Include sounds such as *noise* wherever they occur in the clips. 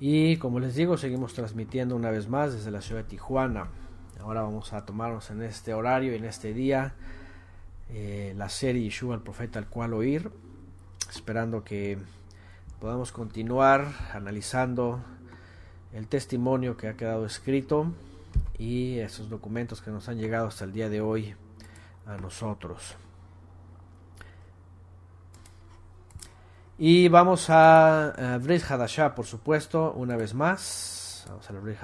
Y como les digo, seguimos transmitiendo una vez más desde la ciudad de Tijuana. Ahora vamos a tomarnos en este horario y en este día eh, la serie Yeshua el profeta al cual oír, esperando que podamos continuar analizando el testimonio que ha quedado escrito y esos documentos que nos han llegado hasta el día de hoy a nosotros. Y vamos a, abrir Bridge Hadashah, por supuesto, una vez más. Vamos a abrir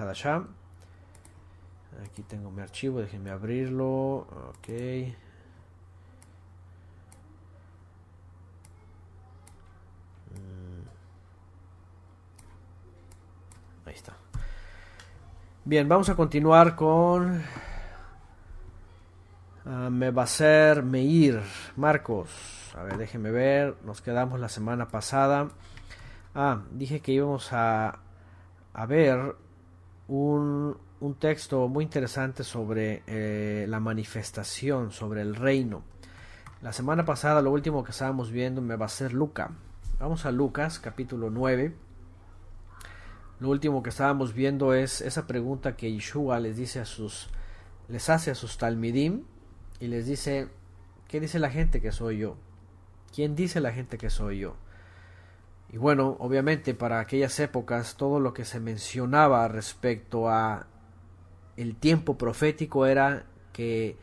Aquí tengo mi archivo, déjenme abrirlo. Ok. Mm. Ahí está. Bien, vamos a continuar con Ah, me va a ser, me ir. Marcos, a ver, déjeme ver. Nos quedamos la semana pasada. Ah, dije que íbamos a, ver un, texto muy interesante sobre eh, la manifestación, sobre el reino. La semana pasada, lo último que estábamos viendo me va a ser Luca. Vamos a Lucas, capítulo 9. Lo último que estábamos viendo es esa pregunta que Yeshua les dice a sus les hace a sus talmidim y les dice, ¿qué dice la gente que soy yo? ¿Quién dice la gente que soy yo? Y bueno, obviamente para aquellas épocas todo lo que se mencionaba respecto a el tiempo profético era que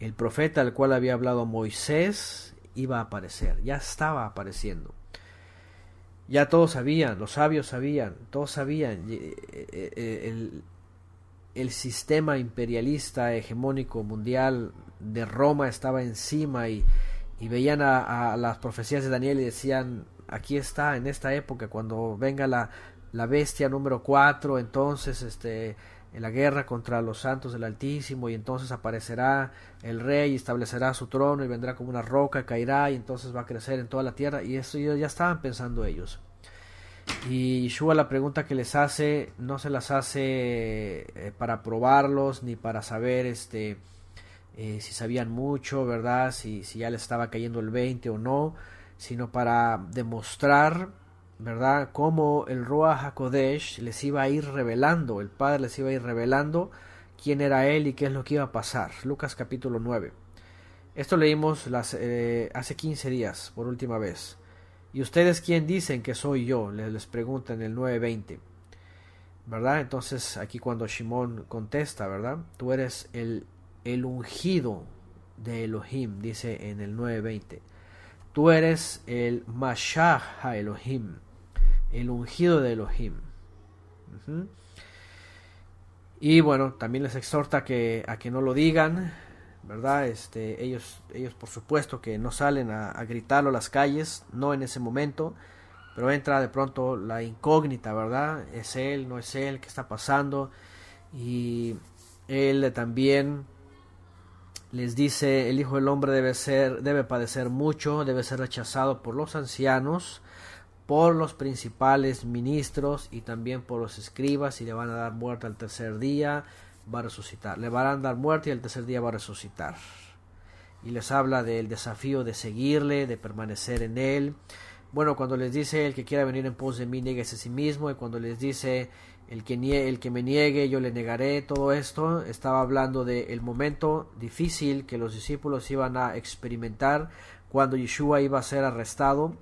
el profeta al cual había hablado Moisés iba a aparecer, ya estaba apareciendo. Ya todos sabían, los sabios sabían, todos sabían. Eh, eh, el, el sistema imperialista hegemónico mundial de Roma estaba encima y, veían a, las profecías de Daniel y decían, aquí está, en esta época, cuando venga la, bestia número 4, entonces este, la guerra contra los santos del Altísimo y entonces aparecerá el rey y establecerá su trono y vendrá como una roca, caerá y entonces va a crecer en toda la tierra y eso ya estaban pensando ellos. Y Yeshua la pregunta que les hace no se las hace eh, para probarlos ni para saber este, eh, si sabían mucho, ¿verdad? Si, ya les estaba cayendo el 20 o no, sino para demostrar, ¿verdad? Cómo el Ruach HaKodesh les iba a ir revelando, el Padre les iba a ir revelando quién era él y qué es lo que iba a pasar. Lucas capítulo 9. Esto leímos las, eh, hace 15 días, por última vez. ¿Y ustedes quién dicen que soy yo? Les, les en el 9.20. ¿Verdad? Entonces aquí cuando Shimón contesta, ¿verdad? Tú eres el, el ungido de Elohim, dice en el 9.20. Tú eres el Mashah Elohim, el ungido de Elohim. Y bueno, también les exhorta que, a que no lo digan, ¿verdad? Este, ellos, ellos por supuesto que no salen a, gritarlo a las calles, no en ese momento, pero entra de pronto la incógnita, ¿verdad? ¿Es él, no es él, qué está pasando? Y él también les dice, el Hijo del Hombre debe, ser, debe padecer mucho, debe ser rechazado por los ancianos, por los principales ministros y también por los escribas y le van a dar muerte al tercer día va a resucitar, le van a dar muerte y el tercer día va a resucitar. Y les habla del desafío de seguirle, de permanecer en él. Bueno, cuando les dice el que quiera venir en pos de mí, nieguese a sí mismo. Y cuando les dice el que, niegue, el que me niegue, yo le negaré, todo esto, estaba hablando del el momento difícil que los discípulos iban a experimentar cuando Yeshua iba a ser arrestado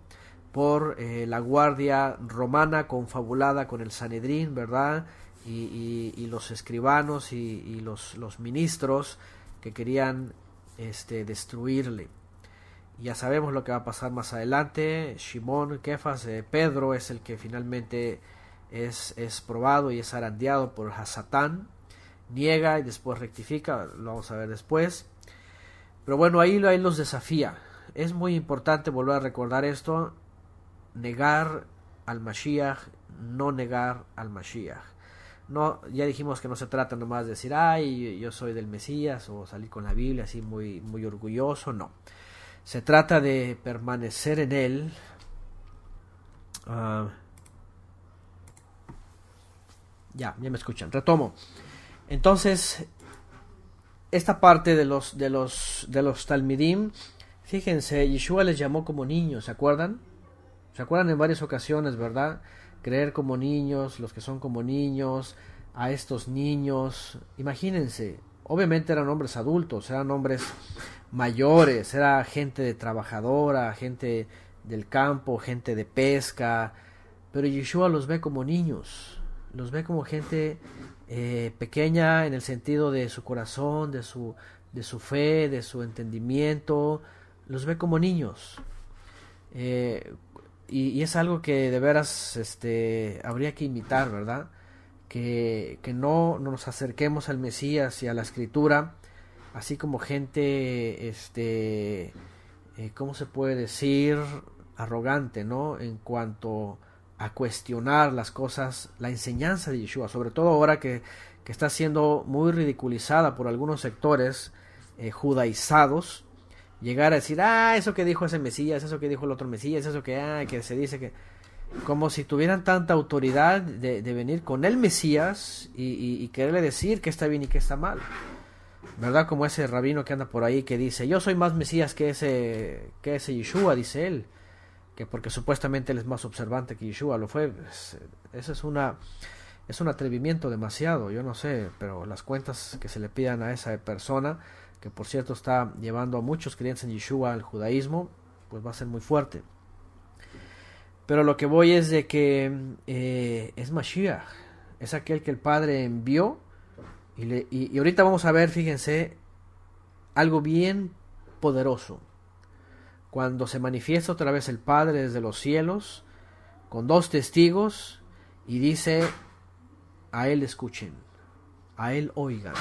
por eh, la guardia romana confabulada con el Sanedrín, ¿verdad? y, los escribanos y, los, ministros que querían este, destruirle. Ya sabemos lo que va a pasar más adelante. Shimon Kefas, eh, Pedro es el que finalmente es, probado y es arandeado por Hasatán. Niega y después rectifica, lo vamos a ver después. Pero bueno, ahí, ahí los desafía. Es muy importante volver a recordar esto. Negar al Mashiach, no negar al Mashiach no ya dijimos que no se trata nomás de decir ay yo soy del Mesías o salir con la Biblia así muy muy orgulloso no se trata de permanecer en él ah, ya ya me escuchan retomo entonces esta parte de los de los de los talmidim fíjense Yeshua les llamó como niños se acuerdan se acuerdan en varias ocasiones verdad creer como niños, los que son como niños, a estos niños. Imagínense, obviamente eran hombres adultos, eran hombres mayores, era gente de trabajadora, gente del campo, gente de pesca, pero Yeshua los ve como niños, los ve como gente eh, pequeña en el sentido de su corazón, de su, de su fe, de su entendimiento, los ve como niños. Eh, y, es algo que de veras este, habría que imitar, ¿verdad? Que, no nos acerquemos al Mesías y a la Escritura, así como gente, este, eh, ¿cómo se puede decir? Arrogante, ¿no? En cuanto a cuestionar las cosas, la enseñanza de Yeshua, sobre todo ahora que, está siendo muy ridiculizada por algunos sectores eh, judaizados, llegar a decir, ah, eso que dijo ese Mesías, eso que dijo el otro Mesías, eso que, ah, que se dice que... Como si tuvieran tanta autoridad de, venir con el Mesías y, quererle decir que está bien y que está mal. ¿Verdad? Como ese rabino que anda por ahí que dice, yo soy más Mesías que ese, que ese Yeshua, dice él. Que porque supuestamente él es más observante que Yeshua lo fue. Eso es una es un atrevimiento demasiado, yo no sé, pero las cuentas que se le pidan a esa persona que por cierto está llevando a muchos creyentes en Yeshua al judaísmo, pues va a ser muy fuerte. Pero lo que voy es de que eh, es Mashiach, es aquel que el Padre envió. Y, y ahorita vamos a ver, fíjense, algo bien poderoso. Cuando se manifiesta otra vez el Padre desde los cielos, con dos testigos, y dice, a Él escuchen, a Él oigan.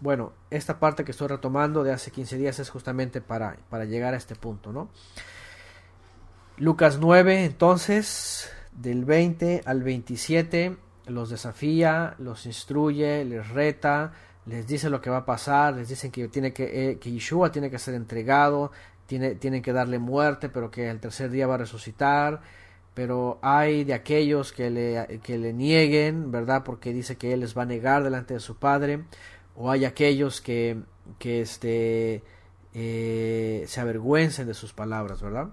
Bueno, esta parte que estoy retomando de hace 15 días es justamente para, llegar a este punto, ¿no? Lucas 9, entonces, del 20 al 27, los desafía, los instruye, les reta, les dice lo que va a pasar, les dicen que, tiene que, eh, que Yeshua tiene que ser entregado, tiene, tienen que darle muerte, pero que el tercer día va a resucitar. Pero hay de aquellos que le, que le nieguen, ¿verdad? Porque dice que Él les va a negar delante de su Padre o hay aquellos que, este, eh, se avergüencen de sus palabras, ¿verdad?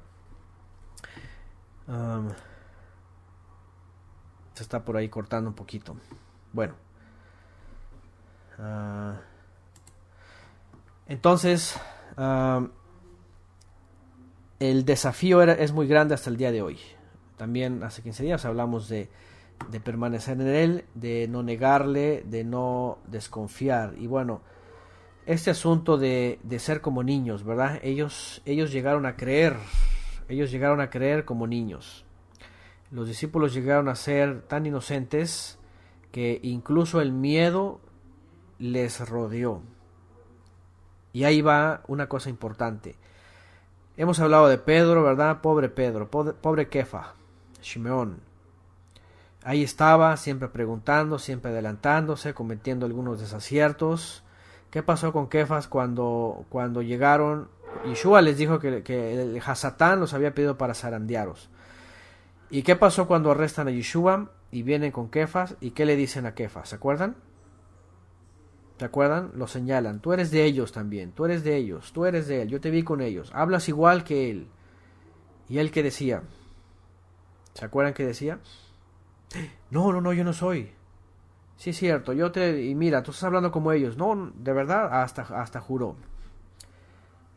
se está por ahí cortando un poquito. Bueno. Ah, entonces, el desafío es muy grande hasta el día de hoy. También hace 15 días hablamos de de permanecer en él, de no negarle, de no desconfiar. Y bueno, este asunto de, de, ser como niños, ¿verdad? Ellos, ellos llegaron a creer, ellos llegaron a creer como niños. Los discípulos llegaron a ser tan inocentes que incluso el miedo les rodeó. Y ahí va una cosa importante. Hemos hablado de Pedro, ¿verdad? Pobre Pedro, pobre, pobre Kefa, Shimeón. Ahí estaba, siempre preguntando, siempre adelantándose, cometiendo algunos desaciertos. ¿Qué pasó con Kefas cuando, cuando llegaron? Yeshua les dijo que, el Hasatán los había pedido para zarandearos. ¿Y qué pasó cuando arrestan a Yeshua y vienen con Kefas? ¿Y qué le dicen a Kefas? ¿Se acuerdan? ¿Se acuerdan? Lo señalan. Tú eres de ellos también. Tú eres de ellos. Tú eres de él. Yo te vi con ellos. Hablas igual que él. ¿Y él que decía? ¿Se acuerdan qué decía? No, no, no, yo no soy. Sí, es cierto, yo te... Y mira, tú estás hablando como ellos. No, de verdad, hasta, hasta juró.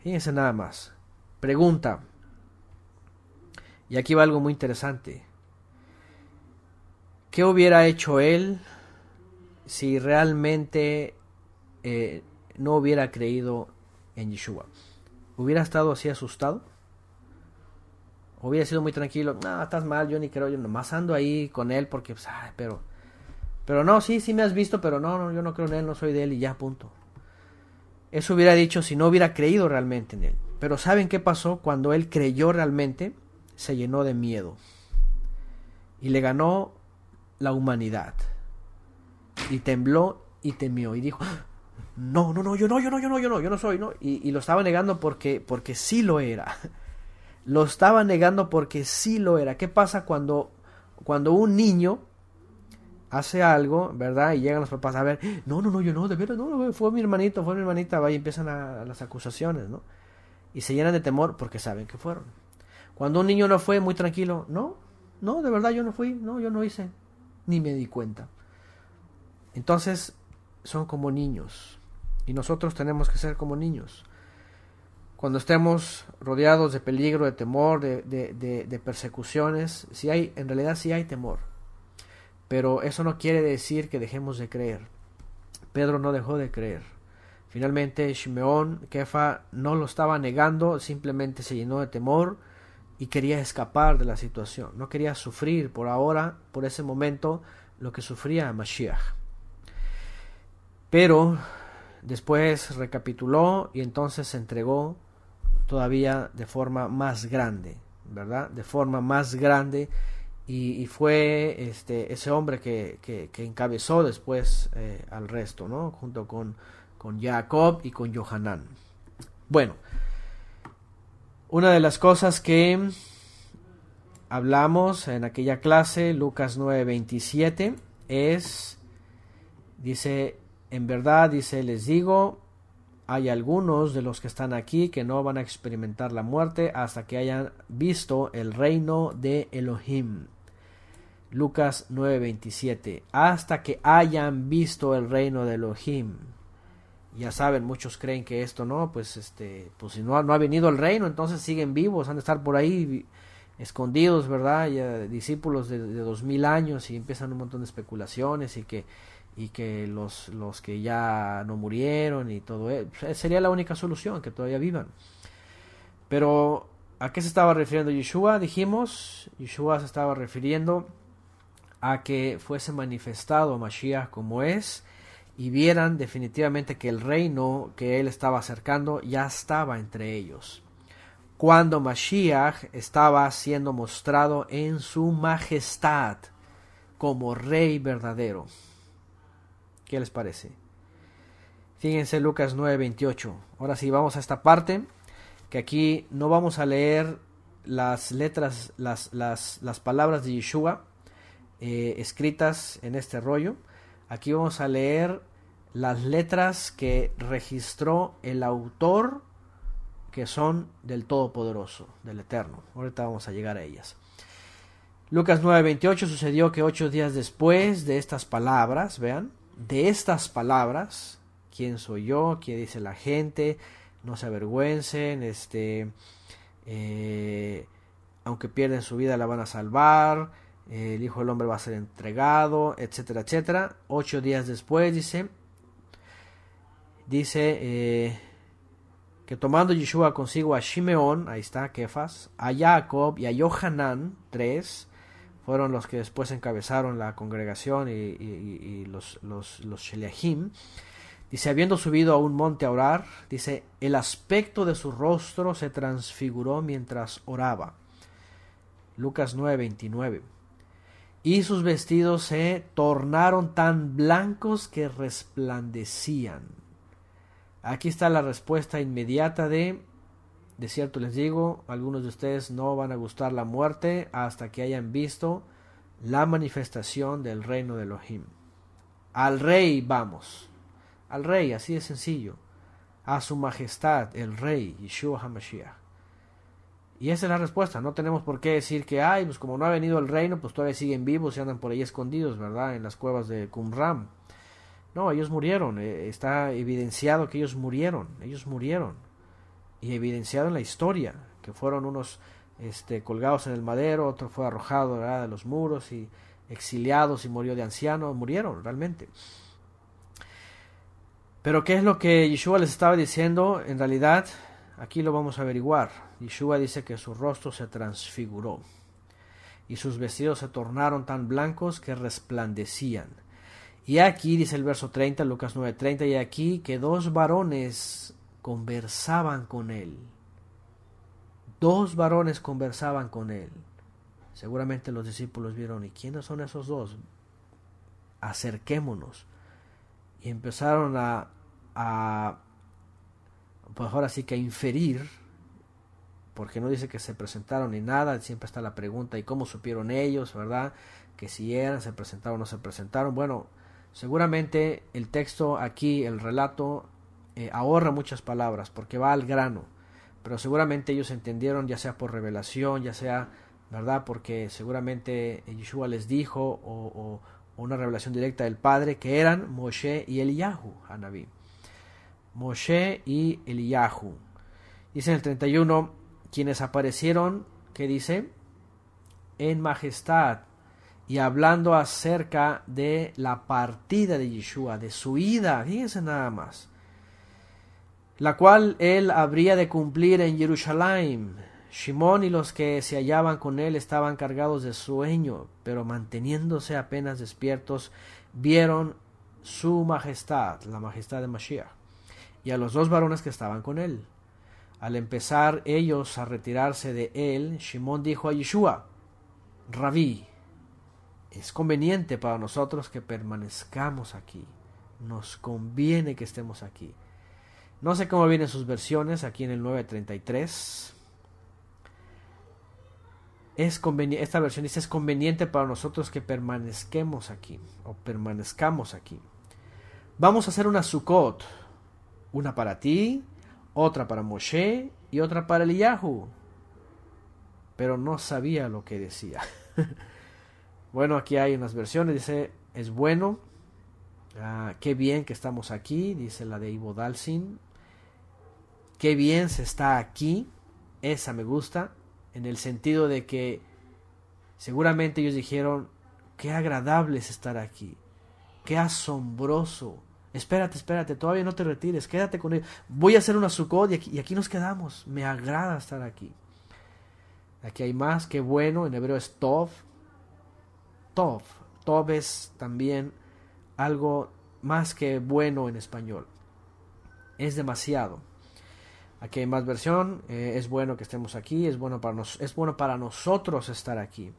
Fíjense nada más. Pregunta. Y aquí va algo muy interesante. ¿Qué hubiera hecho él si realmente eh, no hubiera creído en Yeshua? ¿Hubiera estado así asustado? hubiera sido muy tranquilo, no, estás mal, yo ni creo, yo nomás ando ahí con él porque, pues, pero, pero no, sí, sí me has visto, pero no, no, yo no creo en él, no soy de él y ya, punto. Eso hubiera dicho si no hubiera creído realmente en él. Pero ¿saben qué pasó? Cuando él creyó realmente, se llenó de miedo. Y le ganó la humanidad. Y tembló y temió. Y dijo, no, no, no, yo no, yo no, yo no, yo no, yo no soy, ¿no? Y, y lo estaba negando porque, porque sí lo era. Lo estaba negando porque sí lo era. ¿Qué pasa cuando, cuando un niño hace algo, ¿verdad? Y llegan los papás a ver, no, no, no, yo no, de verdad, no, fue mi hermanito, fue mi hermanita, va, y empiezan las acusaciones, ¿no? Y se llenan de temor porque saben que fueron. Cuando un niño no fue, muy tranquilo, no, no, de verdad yo no fui, no, yo no hice, ni me di cuenta. Entonces, son como niños. Y nosotros tenemos que ser como niños cuando estemos rodeados de peligro, de temor, de, persecuciones, si hay, en realidad sí hay temor. Pero eso no quiere decir que dejemos de creer. Pedro no dejó de creer. Finalmente, Shimeón, Kefa, no lo estaba negando, simplemente se llenó de temor y quería escapar de la situación. No quería sufrir por ahora, por ese momento, lo que sufría Mashiach. Pero después recapituló y entonces se entregó todavía de forma más grande, ¿verdad? De forma más grande. Y, fue este, ese hombre que, encabezó después eh, al resto, ¿no? Junto con, con Jacob y con Johanán. Bueno, una de las cosas que hablamos en aquella clase, Lucas 9:27, es, dice, en verdad, dice, les digo, hay algunos de los que están aquí que no van a experimentar la muerte hasta que hayan visto el reino de Elohim. Lucas 9:27. Hasta que hayan visto el reino de Elohim. Ya saben, muchos creen que esto no, pues este, pues si no, ha venido el reino, entonces siguen vivos, han de estar por ahí escondidos, ¿verdad? Ya, discípulos de dos mil años y empiezan un montón de especulaciones y que y que los, los que ya no murieron y todo e, eso, pues, sería la única solución, que todavía vivan. Pero, ¿a qué se estaba refiriendo Yeshua? Dijimos, Yeshua se estaba refiriendo a que fuese manifestado Mashiach como es y vieran definitivamente que el reino que él estaba acercando ya estaba entre ellos. Cuando Mashiach estaba siendo mostrado en su majestad como rey verdadero. ¿Qué les parece? Fíjense Lucas 9:28. Ahora sí, vamos a esta parte, que aquí no vamos a leer las letras, las, las, las palabras de Yeshua eh, escritas en este rollo. Aquí vamos a leer las letras que registró el autor, que son del Todopoderoso, del Eterno. Ahorita vamos a llegar a ellas. Lucas 9:28 sucedió que ocho días después de estas palabras, vean, de estas palabras, quién soy yo, qué dice la gente, no se avergüencen, este, eh, aunque pierden su vida la van a salvar, el Hijo del Hombre va a ser entregado, etcétera, etcétera. Ocho días después dice, dice eh, que tomando Yeshua consigo a Shimeón, ahí está, Kefas, a Jacob y a Yohanan, tres, fueron los que después encabezaron la congregación y, los, los, los Dice, habiendo subido a un monte a orar, dice, el aspecto de su rostro se transfiguró mientras oraba. Lucas 9:29. Y sus vestidos se tornaron tan blancos que resplandecían. Aquí está la respuesta inmediata de de cierto les digo, algunos de ustedes no van a gustar la muerte hasta que hayan visto la manifestación del reino de Elohim. Al rey vamos. Al rey, así de sencillo. A su majestad, el rey, Yeshua HaMashiach. Y esa es la respuesta. No tenemos por qué decir que, ay, pues como no ha venido el reino, pues todavía siguen vivos y andan por ahí escondidos, ¿verdad? En las cuevas de Qumran. No, ellos murieron. Eh, está evidenciado que ellos murieron. Ellos murieron y evidenciado en la historia, que fueron unos este, colgados en el madero, otro fue arrojado de los muros y exiliados y murió de anciano, murieron realmente. Pero ¿qué es lo que Yeshua les estaba diciendo? En realidad, aquí lo vamos a averiguar. Yeshua dice que su rostro se transfiguró y sus vestidos se tornaron tan blancos que resplandecían. Y aquí dice el verso 30, Lucas 9:30, y aquí que dos varones conversaban con él. Dos varones conversaban con él. Seguramente los discípulos vieron, ¿y quiénes son esos dos? Acerquémonos. Y empezaron a, a pues ahora sí que a inferir, porque no dice que se presentaron ni nada, siempre está la pregunta, ¿y cómo supieron ellos, verdad? Que si eran, se presentaron o no se presentaron. Bueno, seguramente el texto aquí, el relato, eh, ahorra muchas palabras porque va al grano. Pero seguramente ellos entendieron, ya sea por revelación, ya sea, ¿verdad? Porque seguramente Yeshua les dijo o, una revelación directa del Padre que eran Moshe y Eliyahu, anabí Moshe y Eliyahu. Dice en el 31, quienes aparecieron, que dice? En majestad y hablando acerca de la partida de Yeshua, de su ida, fíjense nada más, la cual él habría de cumplir en Jerusalén. Simón y los que se hallaban con él estaban cargados de sueño, pero manteniéndose apenas despiertos, vieron su majestad, la majestad de Mashiach, y a los dos varones que estaban con él. Al empezar ellos a retirarse de él, Simón dijo a Yeshua, Rabí, es conveniente para nosotros que permanezcamos aquí, nos conviene que estemos aquí. No sé cómo vienen sus versiones aquí en el 933. Es esta versión dice es conveniente para nosotros que permanezquemos aquí o permanezcamos aquí. Vamos a hacer una Sukkot, una para ti, otra para Moshe y otra para Eliyahu. Pero no sabía lo que decía. *laughs* bueno, aquí hay unas versiones, dice es bueno, ah, qué bien que estamos aquí, dice la de Ivo Dalsin, qué bien se está aquí, esa me gusta, en el sentido de que seguramente ellos dijeron, qué agradable es estar aquí, qué asombroso. Espérate, espérate, todavía no te retires, quédate con él. Voy a hacer una Sucodia y aquí, y aquí nos quedamos. Me agrada estar aquí. Aquí hay más, qué bueno, en hebreo es Tov. Tov. Tov es también algo más que bueno en español. Es demasiado. Aquí hay más versión. Eh, es bueno que estemos aquí. Es bueno, para es bueno para nosotros estar aquí.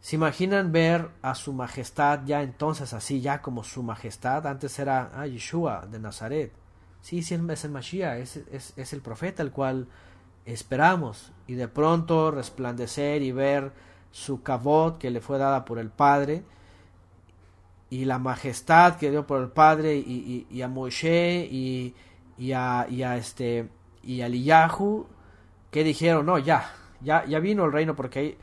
¿Se imaginan ver a su majestad ya entonces así, ya como su majestad? Antes era a ah, Yeshua de Nazaret. Sí, sí, es el Mashiach, es, es el profeta al cual esperamos. Y de pronto resplandecer y ver su cabot que le fue dada por el Padre y la majestad que dio por el Padre y, y a Moshe y y a, este y al que dijeron, no, ya, ya, ya vino el reino porque ahí,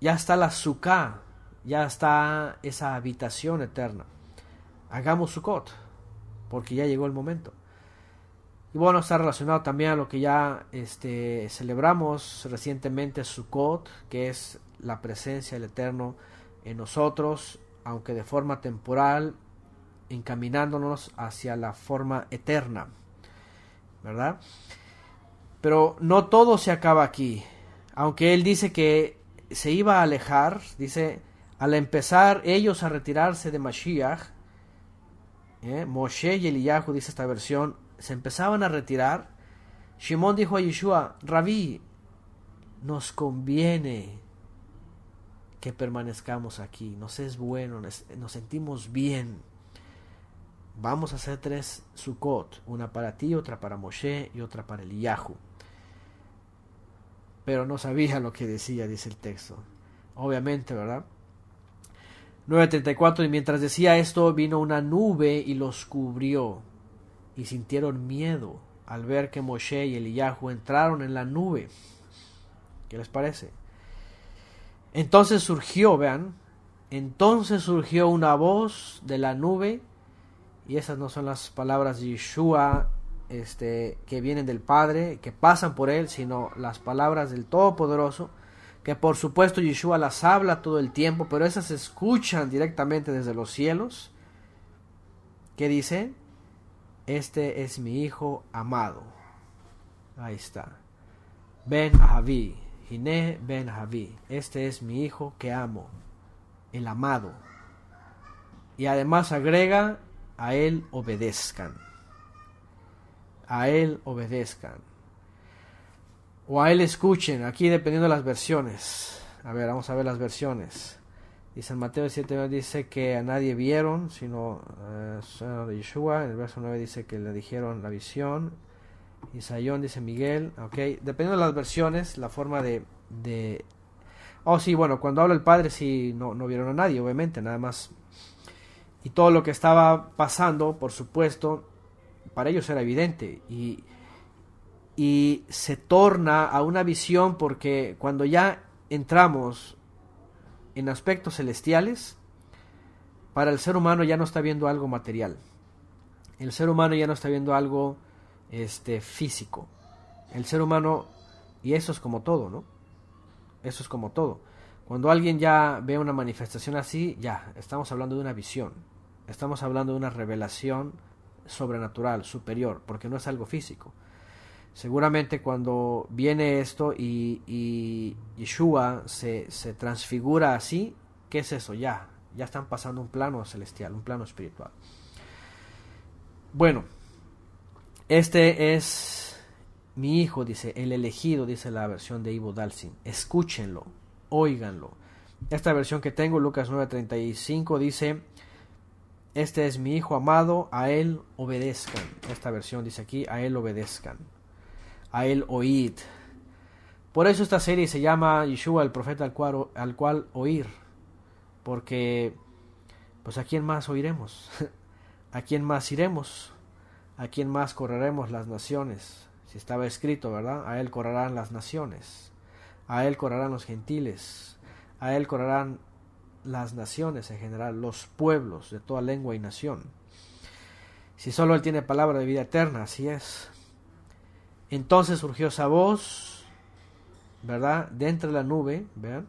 ya está la Sukkah, ya está esa habitación eterna. Hagamos Sukkot, porque ya llegó el momento. Y bueno, está relacionado también a lo que ya este, celebramos recientemente, Sukkot, que es la presencia del Eterno en nosotros, aunque de forma temporal, encaminándonos hacia la forma eterna. ¿verdad? Pero no todo se acaba aquí. Aunque él dice que se iba a alejar, dice, al empezar ellos a retirarse de Mashiach, ¿eh? Moshe y Eliyahu, dice esta versión, se empezaban a retirar. Shimon dijo a Yeshua, Rabí, nos conviene que permanezcamos aquí, nos es bueno, nos sentimos bien vamos a hacer tres Sukkot, una para ti, otra para Moshe y otra para el Eliyahu. Pero no sabía lo que decía, dice el texto. Obviamente, ¿verdad? 9.34 Y mientras decía esto, vino una nube y los cubrió. Y sintieron miedo al ver que Moshe y Eliyahu entraron en la nube. ¿Qué les parece? Entonces surgió, vean, entonces surgió una voz de la nube y esas no son las palabras de Yeshua este, que vienen del Padre, que pasan por Él, sino las palabras del Todopoderoso, que por supuesto Yeshua las habla todo el tiempo, pero esas se escuchan directamente desde los cielos, que dice, este es mi Hijo amado. Ahí está. Ben Javi, Jine Ben Javi, este es mi Hijo que amo, el amado. Y además agrega a Él obedezcan. A Él obedezcan. O a Él escuchen, aquí dependiendo de las versiones. A ver, vamos a ver las versiones. Dice San Mateo 7 dice que a nadie vieron, sino eh, de Yeshua. En el verso 9 dice que le dijeron la visión. Isayón dice Miguel. Ok, dependiendo de las versiones, la forma de, Oh, sí, bueno, cuando habla el padre, sí, no, no vieron a nadie, obviamente, nada más y todo lo que estaba pasando, por supuesto, para ellos era evidente. Y, y se torna a una visión porque cuando ya entramos en aspectos celestiales, para el ser humano ya no está viendo algo material. El ser humano ya no está viendo algo este, físico. El ser humano, y eso es como todo, ¿no? Eso es como todo. Cuando alguien ya ve una manifestación así, ya, estamos hablando de una visión. Estamos hablando de una revelación sobrenatural, superior, porque no es algo físico. Seguramente cuando viene esto y, y Yeshua se, transfigura así, ¿qué es eso? Ya, ya están pasando un plano celestial, un plano espiritual. Bueno, este es mi hijo, dice, el elegido, dice la versión de Ivo Dalsin. Escúchenlo, óiganlo. Esta versión que tengo, Lucas 9:35, dice, este es mi hijo amado, a él obedezcan. Esta versión dice aquí, a él obedezcan. A él oíd. Por eso esta serie se llama Yeshua, el profeta al cual, al cual oír. Porque, pues a quién más oiremos, *laughs* a quién más iremos, a quién más correremos las naciones. Si estaba escrito, ¿verdad? A él correrán las naciones, a él correrán los gentiles, a él correrán las naciones en general, los pueblos de toda lengua y nación. Si solo Él tiene palabra de vida eterna, así es. Entonces surgió esa voz, ¿verdad? dentro De la nube, ¿vean?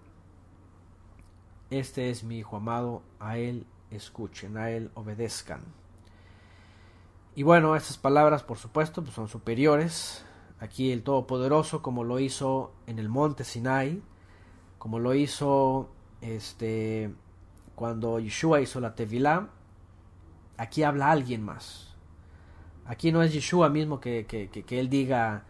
Este es mi hijo amado, a Él escuchen, a Él obedezcan. Y bueno, estas palabras, por supuesto, pues, son superiores. Aquí el Todopoderoso, como lo hizo en el monte Sinai, como lo hizo este, cuando Yeshua hizo la tevilá, aquí habla alguien más. Aquí no es Yeshua mismo que, que, él diga,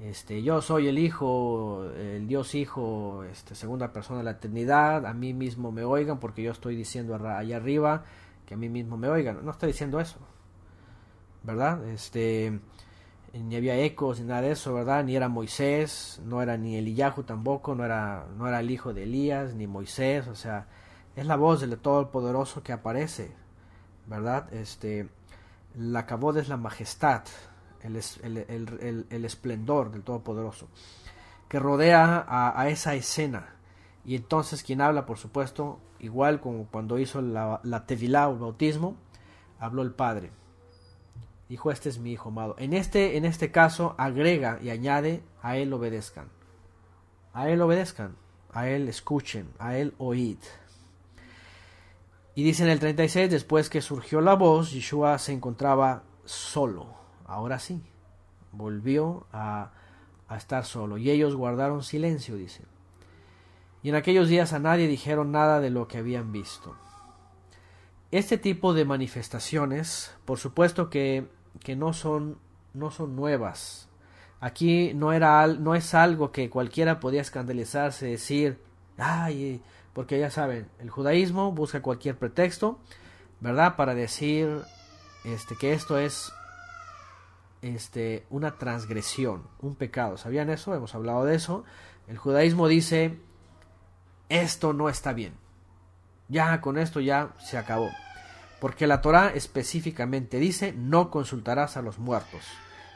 este, yo soy el Hijo, el Dios Hijo, este, segunda persona de la eternidad, a mí mismo me oigan porque yo estoy diciendo allá arriba que a mí mismo me oigan. No está diciendo eso, ¿verdad? Este, eh, ni había ecos, ni nada de eso, ¿verdad? Ni era Moisés, no era ni Eliyahu tampoco, no era, no era el hijo de Elías, ni Moisés, o sea, es la voz del Todopoderoso que aparece, ¿verdad? Este, la kabod es la majestad, el, el, el, esplendor del Todopoderoso, que rodea a, esa escena. Y entonces quien habla, por supuesto, igual como cuando hizo la, la tevilá o el bautismo, habló el Padre dijo, este es mi hijo amado. En este, en este caso, agrega y añade, a él obedezcan. A él obedezcan, a él escuchen, a él oíd. Y dice en el 36, después que surgió la voz, Yeshua se encontraba solo. Ahora sí, volvió a, a estar solo. Y ellos guardaron silencio, dice. Y en aquellos días a nadie dijeron nada de lo que habían visto. Este tipo de manifestaciones, por supuesto que que no son, no son nuevas. Aquí no, era, no es algo que cualquiera podía escandalizarse, decir, ay, eh", porque ya saben, el judaísmo busca cualquier pretexto, ¿verdad? Para decir este, que esto es este, una transgresión, un pecado. ¿Sabían eso? Hemos hablado de eso. El judaísmo dice, esto no está bien. Ya con esto ya se acabó porque la Torá específicamente dice, no consultarás a los muertos.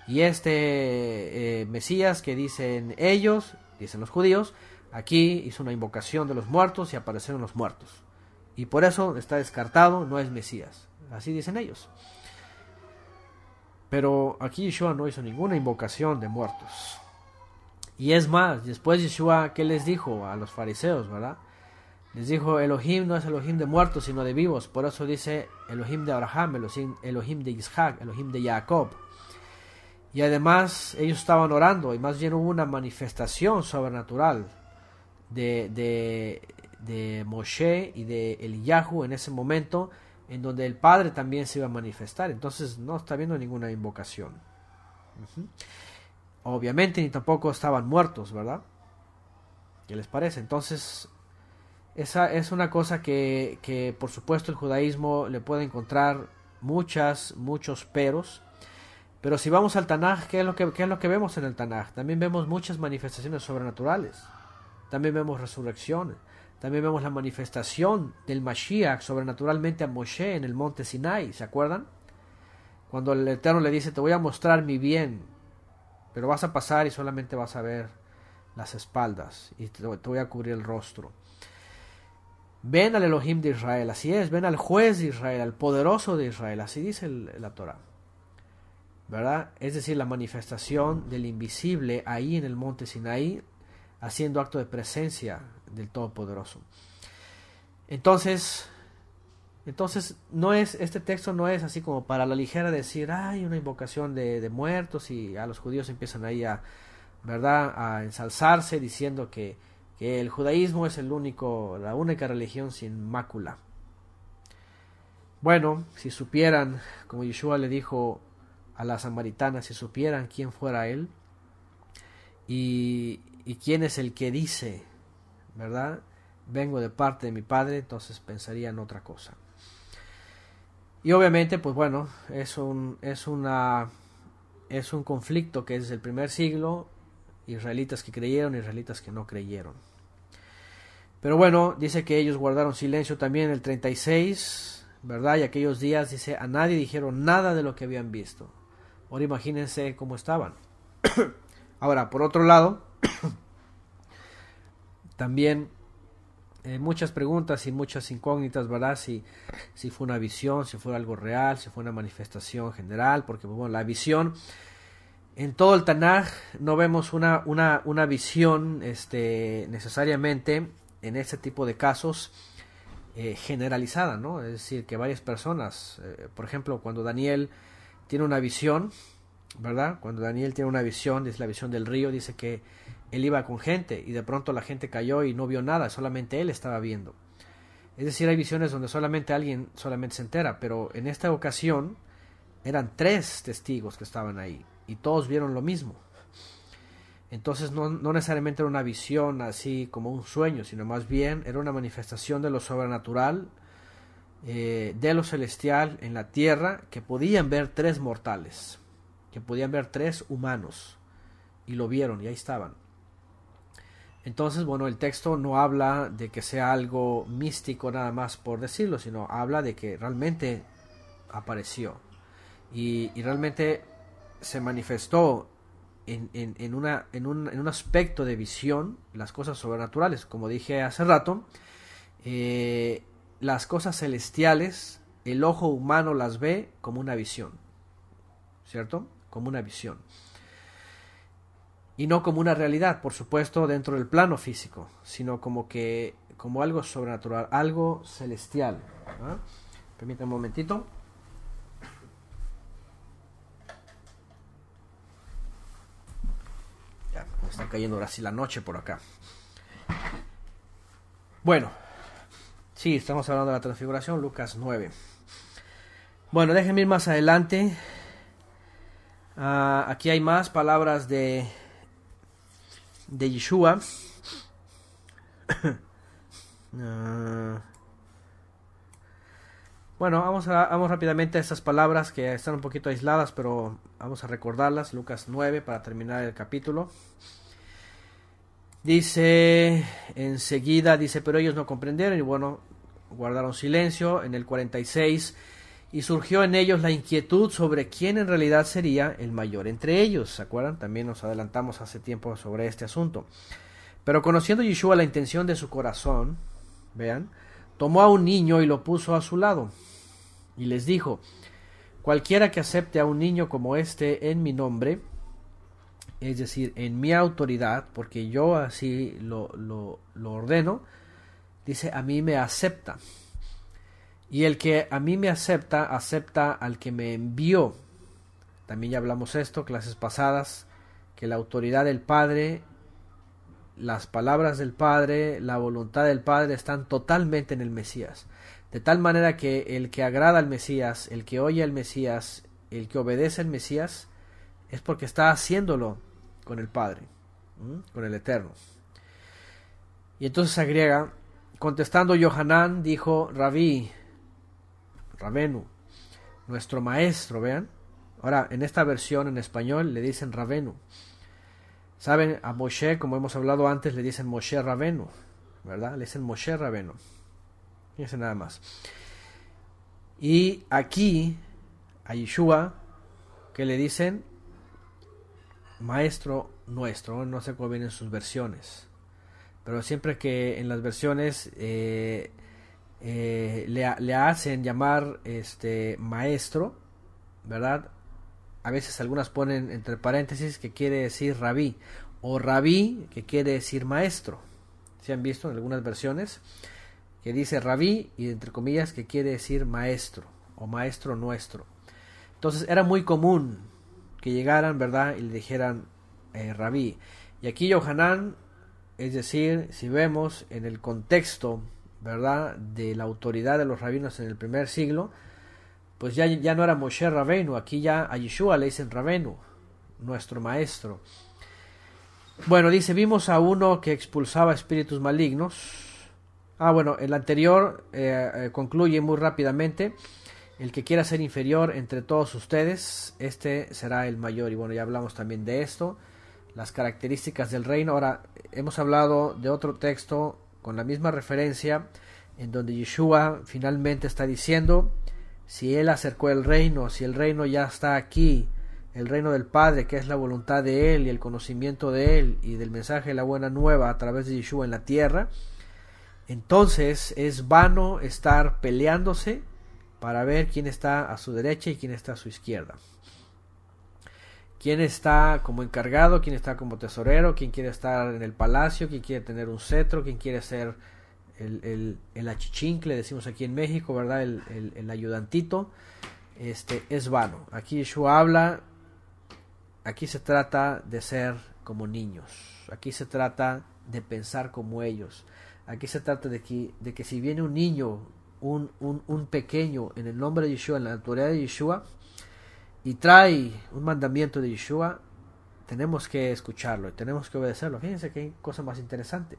Y este eh, Mesías que dicen ellos, dicen los judíos, aquí hizo una invocación de los muertos y aparecieron los muertos. Y por eso está descartado, no es Mesías. Así dicen ellos. Pero aquí Yeshua no hizo ninguna invocación de muertos. Y es más, después Yeshua, ¿qué les dijo a los fariseos, verdad? Les dijo, Elohim no es Elohim de muertos, sino de vivos. Por eso dice Elohim de Abraham, Elohim, de Isaac, Elohim de Jacob. Y además ellos estaban orando y más bien hubo una manifestación sobrenatural de, de, Moshe y de Eliyahu en ese momento en donde el Padre también se iba a manifestar. Entonces no está viendo ninguna invocación. Obviamente ni tampoco estaban muertos, ¿verdad? ¿Qué les parece? Entonces esa es una cosa que, por supuesto el judaísmo le puede encontrar muchas, muchos peros. Pero si vamos al Tanaj, ¿qué es lo que, es lo que vemos en el Tanaj? También vemos muchas manifestaciones sobrenaturales. También vemos resurrecciones. También vemos la manifestación del Mashiach sobrenaturalmente a Moshe en el monte Sinai. ¿Se acuerdan? Cuando el Eterno le dice, te voy a mostrar mi bien, pero vas a pasar y solamente vas a ver las espaldas y te voy a cubrir el rostro. Ven al Elohim de Israel, así es, ven al juez de Israel, al poderoso de Israel, así dice la Torah. ¿Verdad? Es decir, la manifestación del invisible ahí en el monte Sinaí, haciendo acto de presencia del Todopoderoso. Entonces, entonces no es este texto no es así como para la ligera decir, hay una invocación de, de, muertos y a los judíos empiezan ahí a, ¿verdad? a ensalzarse diciendo que, que el judaísmo es el único, la única religión sin mácula. Bueno, si supieran, como Yeshua le dijo a la samaritana, si supieran quién fuera él y, y quién es el que dice, ¿verdad? Vengo de parte de mi padre, entonces pensarían otra cosa. Y obviamente, pues bueno, es un, es una, es un conflicto que es el primer siglo israelitas que creyeron, israelitas que no creyeron. Pero bueno, dice que ellos guardaron silencio también el 36, ¿verdad? Y aquellos días dice, a nadie dijeron nada de lo que habían visto. Ahora imagínense cómo estaban. *coughs* Ahora, por otro lado, *coughs* también eh, muchas preguntas y muchas incógnitas, ¿verdad? Si, si fue una visión, si fue algo real, si fue una manifestación general, porque pues, bueno, la visión en todo el Tanaj no vemos una, una, una visión este, necesariamente en este tipo de casos eh, generalizada, ¿no? Es decir, que varias personas, eh, por ejemplo, cuando Daniel tiene una visión, ¿verdad? Cuando Daniel tiene una visión, dice la visión del río, dice que él iba con gente y de pronto la gente cayó y no vio nada, solamente él estaba viendo. Es decir, hay visiones donde solamente alguien solamente se entera, pero en esta ocasión eran tres testigos que estaban ahí y todos vieron lo mismo. Entonces no, necesariamente era una visión así como un sueño, sino más bien era una manifestación de lo sobrenatural, eh, de lo celestial en la tierra, que podían ver tres mortales, que podían ver tres humanos, y lo vieron, y ahí estaban. Entonces, bueno, el texto no habla de que sea algo místico nada más por decirlo, sino habla de que realmente apareció. y realmente se manifestó en, en, un, aspecto de visión las cosas sobrenaturales. Como dije hace rato, eh, las cosas celestiales, el ojo humano las ve como una visión, ¿cierto? Como una visión. Y no como una realidad, por supuesto, dentro del plano físico, sino como que como algo sobrenatural, algo celestial. ¿Ah? Permítanme un momentito. cayendo ahora sí la noche por acá. Bueno, si estamos hablando de la transfiguración, Lucas 9. Bueno, déjenme ir más adelante. Ah, aquí hay más palabras de, de Yeshua. *coughs* Ah. bueno, vamos, a, vamos rápidamente a estas palabras que están un poquito aisladas, pero vamos a recordarlas. Lucas 9 para terminar el capítulo. Dice, enseguida, dice, pero ellos no comprendieron y bueno, guardaron silencio en el 46 y surgió en ellos la inquietud sobre quién en realidad sería el mayor entre ellos. ¿Se acuerdan? También nos adelantamos hace tiempo sobre este asunto. Pero conociendo Yeshua la intención de su corazón, vean, tomó a un niño y lo puso a su lado y les dijo, cualquiera que acepte a un niño como este en mi nombre, es decir, en mi autoridad, porque yo así lo, lo, ordeno, dice, a mí me acepta. Y el que a mí me acepta, acepta al que me envió. También ya hablamos esto, clases pasadas, que la autoridad del Padre, las palabras del Padre, la voluntad del Padre están totalmente en el Mesías. De tal manera que el que agrada al Mesías, el que oye al Mesías, el que obedece al Mesías, es porque está haciéndolo con el Padre, con el Eterno. Y entonces agrega, contestando Johanán, dijo, Rabí, Rabenu, nuestro maestro, vean. Ahora, en esta versión en español le dicen Rabenu. Saben, a Moshe, como hemos hablado antes, le dicen Moshe Rabenu, ¿verdad? Le dicen Moshe Rabenu. Fíjense nada más. Y aquí, a Yeshua, que le dicen Maestro nuestro, no sé cómo vienen sus versiones, pero siempre que en las versiones eh, eh, le, hacen llamar este maestro, ¿verdad? A veces algunas ponen entre paréntesis que quiere decir rabí o rabí que quiere decir maestro. Se han visto en algunas versiones que dice rabí y entre comillas que quiere decir maestro o maestro nuestro. Entonces era muy común que llegaran, ¿verdad? Y le dijeran, eh, rabí. Y aquí Yohanan, es decir, si vemos en el contexto, ¿verdad? De la autoridad de los rabinos en el primer siglo, pues ya, ya no era Moshe Rabenu, aquí ya a Yeshua le dicen Rabenu, nuestro maestro. Bueno, dice, vimos a uno que expulsaba espíritus malignos. Ah, bueno, el anterior eh, eh, concluye muy rápidamente. El que quiera ser inferior entre todos ustedes, este será el mayor. Y bueno, ya hablamos también de esto, las características del reino. Ahora, hemos hablado de otro texto con la misma referencia, en donde Yeshua finalmente está diciendo, si Él acercó el reino, si el reino ya está aquí, el reino del Padre, que es la voluntad de Él y el conocimiento de Él y del mensaje de la buena nueva a través de Yeshua en la tierra, entonces es vano estar peleándose para ver quién está a su derecha y quién está a su izquierda. Quién está como encargado, quién está como tesorero, quién quiere estar en el palacio, quién quiere tener un cetro, quién quiere ser el, el, el decimos aquí en México, ¿verdad? El, ayudantito. Este es vano. Aquí Yeshua habla, aquí se trata de ser como niños, aquí se trata de pensar como ellos. Aquí se trata de que, de que si viene un niño un, pequeño en el nombre de Yeshua, en la autoridad de Yeshua, y trae un mandamiento de Yeshua, tenemos que escucharlo y tenemos que obedecerlo. Fíjense qué cosa más interesante.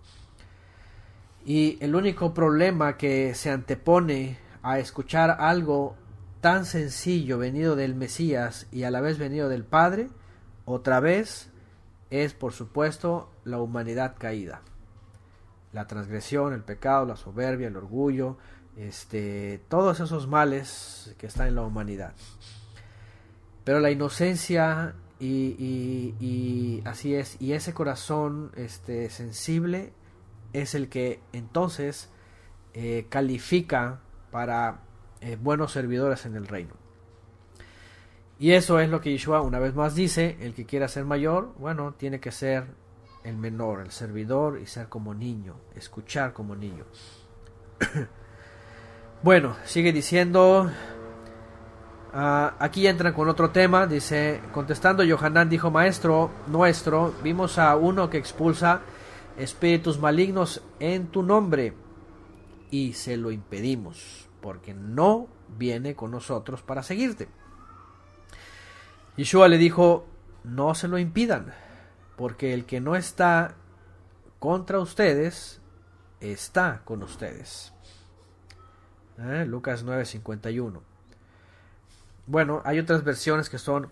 Y el único problema que se antepone a escuchar algo tan sencillo venido del Mesías y a la vez venido del Padre, otra vez es por supuesto la humanidad caída. La transgresión, el pecado, la soberbia, el orgullo, este, todos esos males que están en la humanidad. Pero la inocencia y, así es, y ese corazón este, sensible es el que entonces eh, califica para eh, buenos servidores en el reino. Y eso es lo que Yeshua una vez más dice, el que quiera ser mayor, bueno, tiene que ser el menor, el servidor y ser como niño, escuchar como niño. *coughs* Bueno, sigue diciendo. Ah, aquí entran con otro tema. Dice: Contestando, Yohanan dijo: Maestro nuestro, vimos a uno que expulsa espíritus malignos en tu nombre y se lo impedimos, porque no viene con nosotros para seguirte. Yeshua le dijo: No se lo impidan, porque el que no está contra ustedes está con ustedes. ¿Eh? Lucas 9:51. Bueno, hay otras versiones que son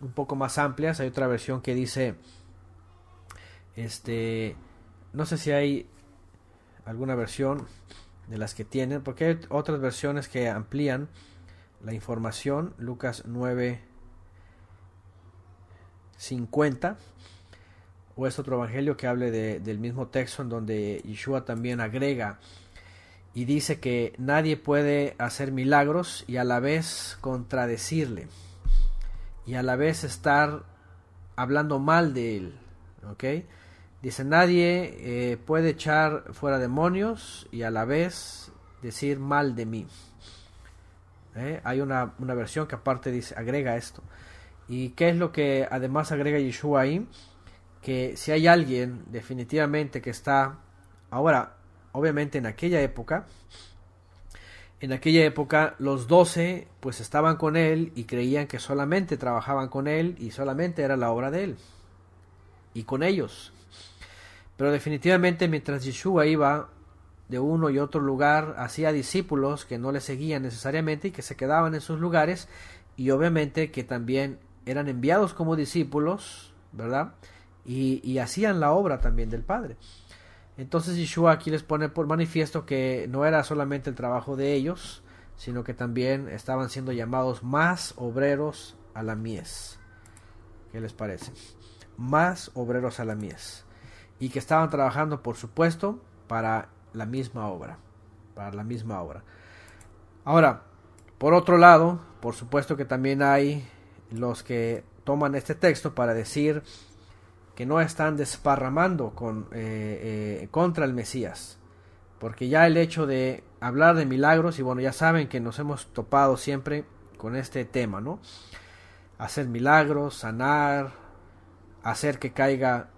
un poco más amplias. Hay otra versión que dice, este, no sé si hay alguna versión de las que tienen, porque hay otras versiones que amplían la información. Lucas 9.50 o es otro evangelio que hable del mismo texto en donde Yeshua también agrega y dice que nadie puede hacer milagros y a la vez contradecirle y a la vez estar hablando mal de él. Dice nadie eh, puede echar fuera demonios y a la vez decir mal de mí. ¿eh? Hay una, versión que aparte dice, agrega esto. ¿Y qué es lo que además agrega Yeshua ahí? Que si hay alguien definitivamente que está... Ahora, obviamente en aquella época, en aquella época los doce pues estaban con él y creían que solamente trabajaban con él y solamente era la obra de él y con ellos. Pero definitivamente mientras Yeshua iba de uno y otro lugar, hacía discípulos que no le seguían necesariamente y que se quedaban en sus lugares y obviamente que también eran enviados como discípulos, ¿verdad? Y, y hacían la obra también del Padre. Entonces Yeshua aquí les pone por manifiesto que no era solamente el trabajo de ellos, sino que también estaban siendo llamados más obreros a la mies. ¿Qué les parece? Más obreros a la mies. Y que estaban trabajando, por supuesto, para la misma obra. Para la misma obra. Ahora, por otro lado, por supuesto que también hay los que toman este texto para decir no están desparramando con, eh, eh, contra el Mesías. Porque ya el hecho de hablar de milagros, y bueno, ya saben que nos hemos topado siempre con este tema, ¿no? Hacer milagros, sanar, hacer que caiga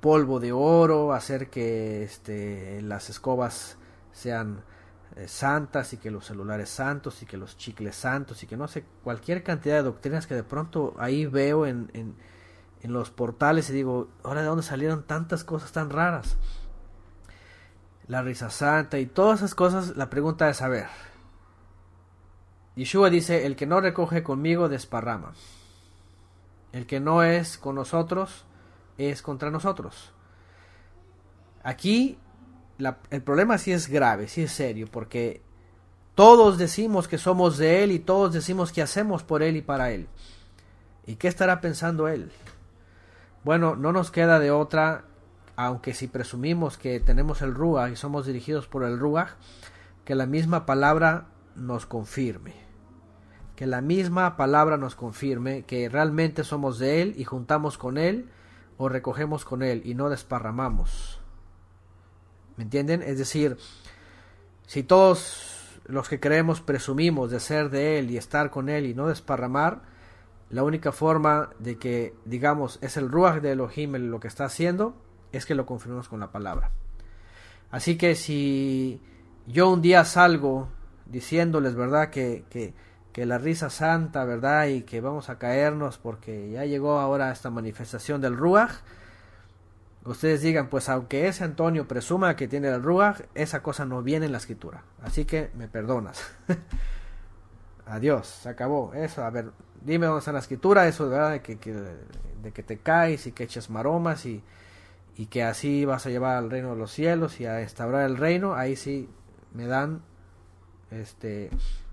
polvo de oro, hacer que este, las escobas sean eh, santas y que los celulares santos y que los chicles santos y que no sé, cualquier cantidad de doctrinas que de pronto ahí veo en en los portales y digo, ahora de dónde salieron tantas cosas tan raras. La risa santa y todas esas cosas, la pregunta es a ver Yeshua dice, el que no recoge conmigo desparrama. El que no es con nosotros es contra nosotros. Aquí el problema sí es grave, sí es serio, porque todos decimos que somos de Él y todos decimos que hacemos por Él y para Él. ¿Y qué estará pensando Él? Bueno, no nos queda de otra, aunque si presumimos que tenemos el Ruach y somos dirigidos por el Ruach, que la misma palabra nos confirme. Que la misma palabra nos confirme que realmente somos de Él y juntamos con Él o recogemos con Él y no desparramamos. ¿Me entienden? Es decir, si todos los que creemos presumimos de ser de Él y estar con Él y no desparramar, la única forma de que digamos es el Ruach de Elohim lo que está haciendo es que lo confirmamos con la palabra. Así que si yo un día salgo diciéndoles, ¿verdad? Que, que, la risa santa, ¿verdad? Y que vamos a caernos porque ya llegó ahora esta manifestación del Ruach. Ustedes digan, pues aunque ese Antonio presuma que tiene el Ruach, esa cosa no viene en la escritura. Así que me perdonas. *laughs* adiós, se acabó. Eso, a ver, dime dónde está la escritura, eso de que, de que te caes y que echas maromas y, y que así vas a llevar al reino de los cielos y a restaurar el reino, ahí sí me dan este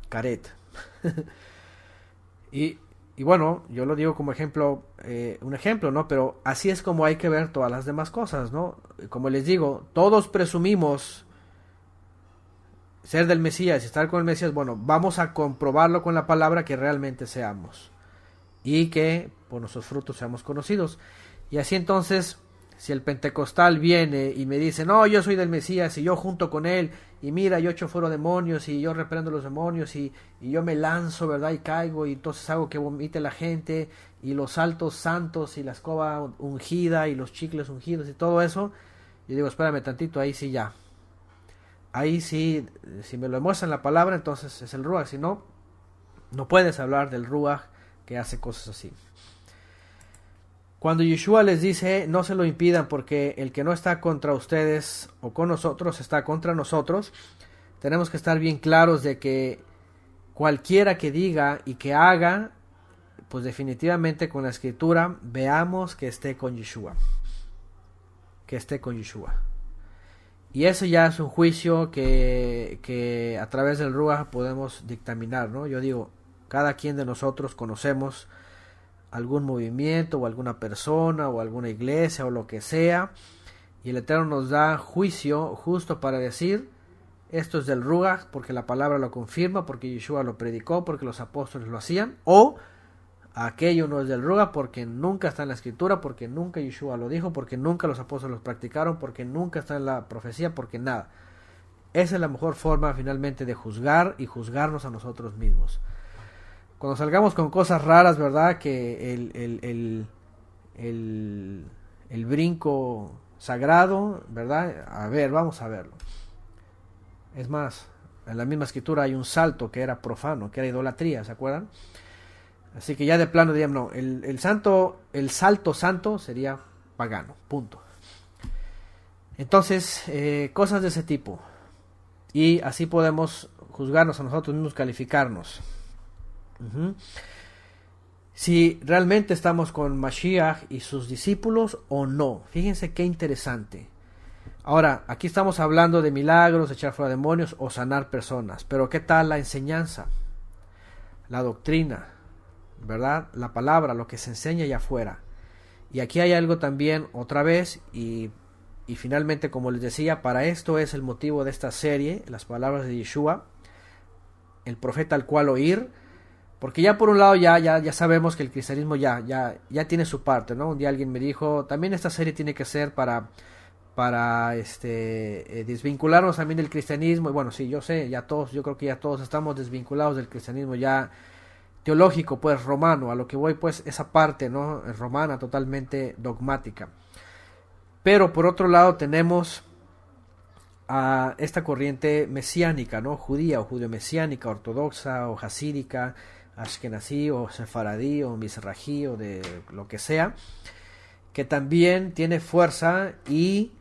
caret. *laughs* y, y, bueno, yo lo digo como ejemplo, eh, un ejemplo, ¿no? Pero así es como hay que ver todas las demás cosas, ¿no? Como les digo, todos presumimos ser del Mesías y estar con el Mesías, bueno, vamos a comprobarlo con la palabra que realmente seamos y que por nuestros frutos seamos conocidos. Y así entonces, si el pentecostal viene y me dice, no, yo soy del Mesías y yo junto con él, y mira, yo fuera demonios y yo reprendo los demonios y, y yo me lanzo, ¿verdad? Y caigo y entonces hago que vomite la gente y los altos santos y la escoba ungida y los chicles ungidos y todo eso, yo digo, espérame tantito, ahí sí ya, ahí sí, si me lo demuestran la palabra, entonces es el Ruach. Si no, no puedes hablar del Ruach que hace cosas así. Cuando Yeshua les dice, no se lo impidan porque el que no está contra ustedes o con nosotros está contra nosotros, tenemos que estar bien claros de que cualquiera que diga y que haga, pues definitivamente con la escritura veamos que esté con Yeshua. Que esté con Yeshua. Y eso ya es un juicio que, a través del rugas podemos dictaminar, ¿no? Yo digo, cada quien de nosotros conocemos algún movimiento o alguna persona o alguna iglesia o lo que sea, y el Eterno nos da juicio justo para decir, esto es del rugas porque la palabra lo confirma, porque Yeshua lo predicó, porque los apóstoles lo hacían, o aquello no es del Ruga porque nunca está en la escritura, porque nunca Yeshua lo dijo, porque nunca los apóstoles lo practicaron, porque nunca está en la profecía, porque nada. Esa es la mejor forma finalmente de juzgar y juzgarnos a nosotros mismos. Cuando salgamos con cosas raras, ¿verdad? Que el, el, el, el, el brinco sagrado, ¿verdad? A ver, vamos a verlo. Es más, en la misma escritura hay un salto que era profano, que era idolatría, ¿se acuerdan? Así que ya de plano diríamos, no, el, santo, el salto santo sería pagano, punto. Entonces, eh, cosas de ese tipo. Y así podemos juzgarnos a nosotros mismos, calificarnos. Si realmente estamos con Mashiach y sus discípulos o no. Fíjense qué interesante. Ahora, aquí estamos hablando de milagros, echar fuera demonios o sanar personas. Pero ¿qué tal la enseñanza? La doctrina ¿verdad? La palabra, lo que se enseña allá afuera. Y aquí hay algo también otra vez y, y finalmente como les decía, para esto es el motivo de esta serie, las palabras de Yeshua, el profeta al cual oír, porque ya por un lado ya, ya, ya sabemos que el cristianismo ya, ya, ya tiene su parte, ¿no? Un día alguien me dijo, también esta serie tiene que ser para para este eh, desvincularnos también del cristianismo y bueno sí yo sé ya todos yo creo que ya todos estamos desvinculados del cristianismo ya teológico, pues romano, a lo que voy, pues esa parte, ¿no? Romana, totalmente dogmática. Pero por otro lado tenemos a esta corriente mesiánica, ¿no? Judía o judío mesiánica ortodoxa o hasídica, ashkenazí o sefaradí o misrají o de lo que sea, que también tiene fuerza y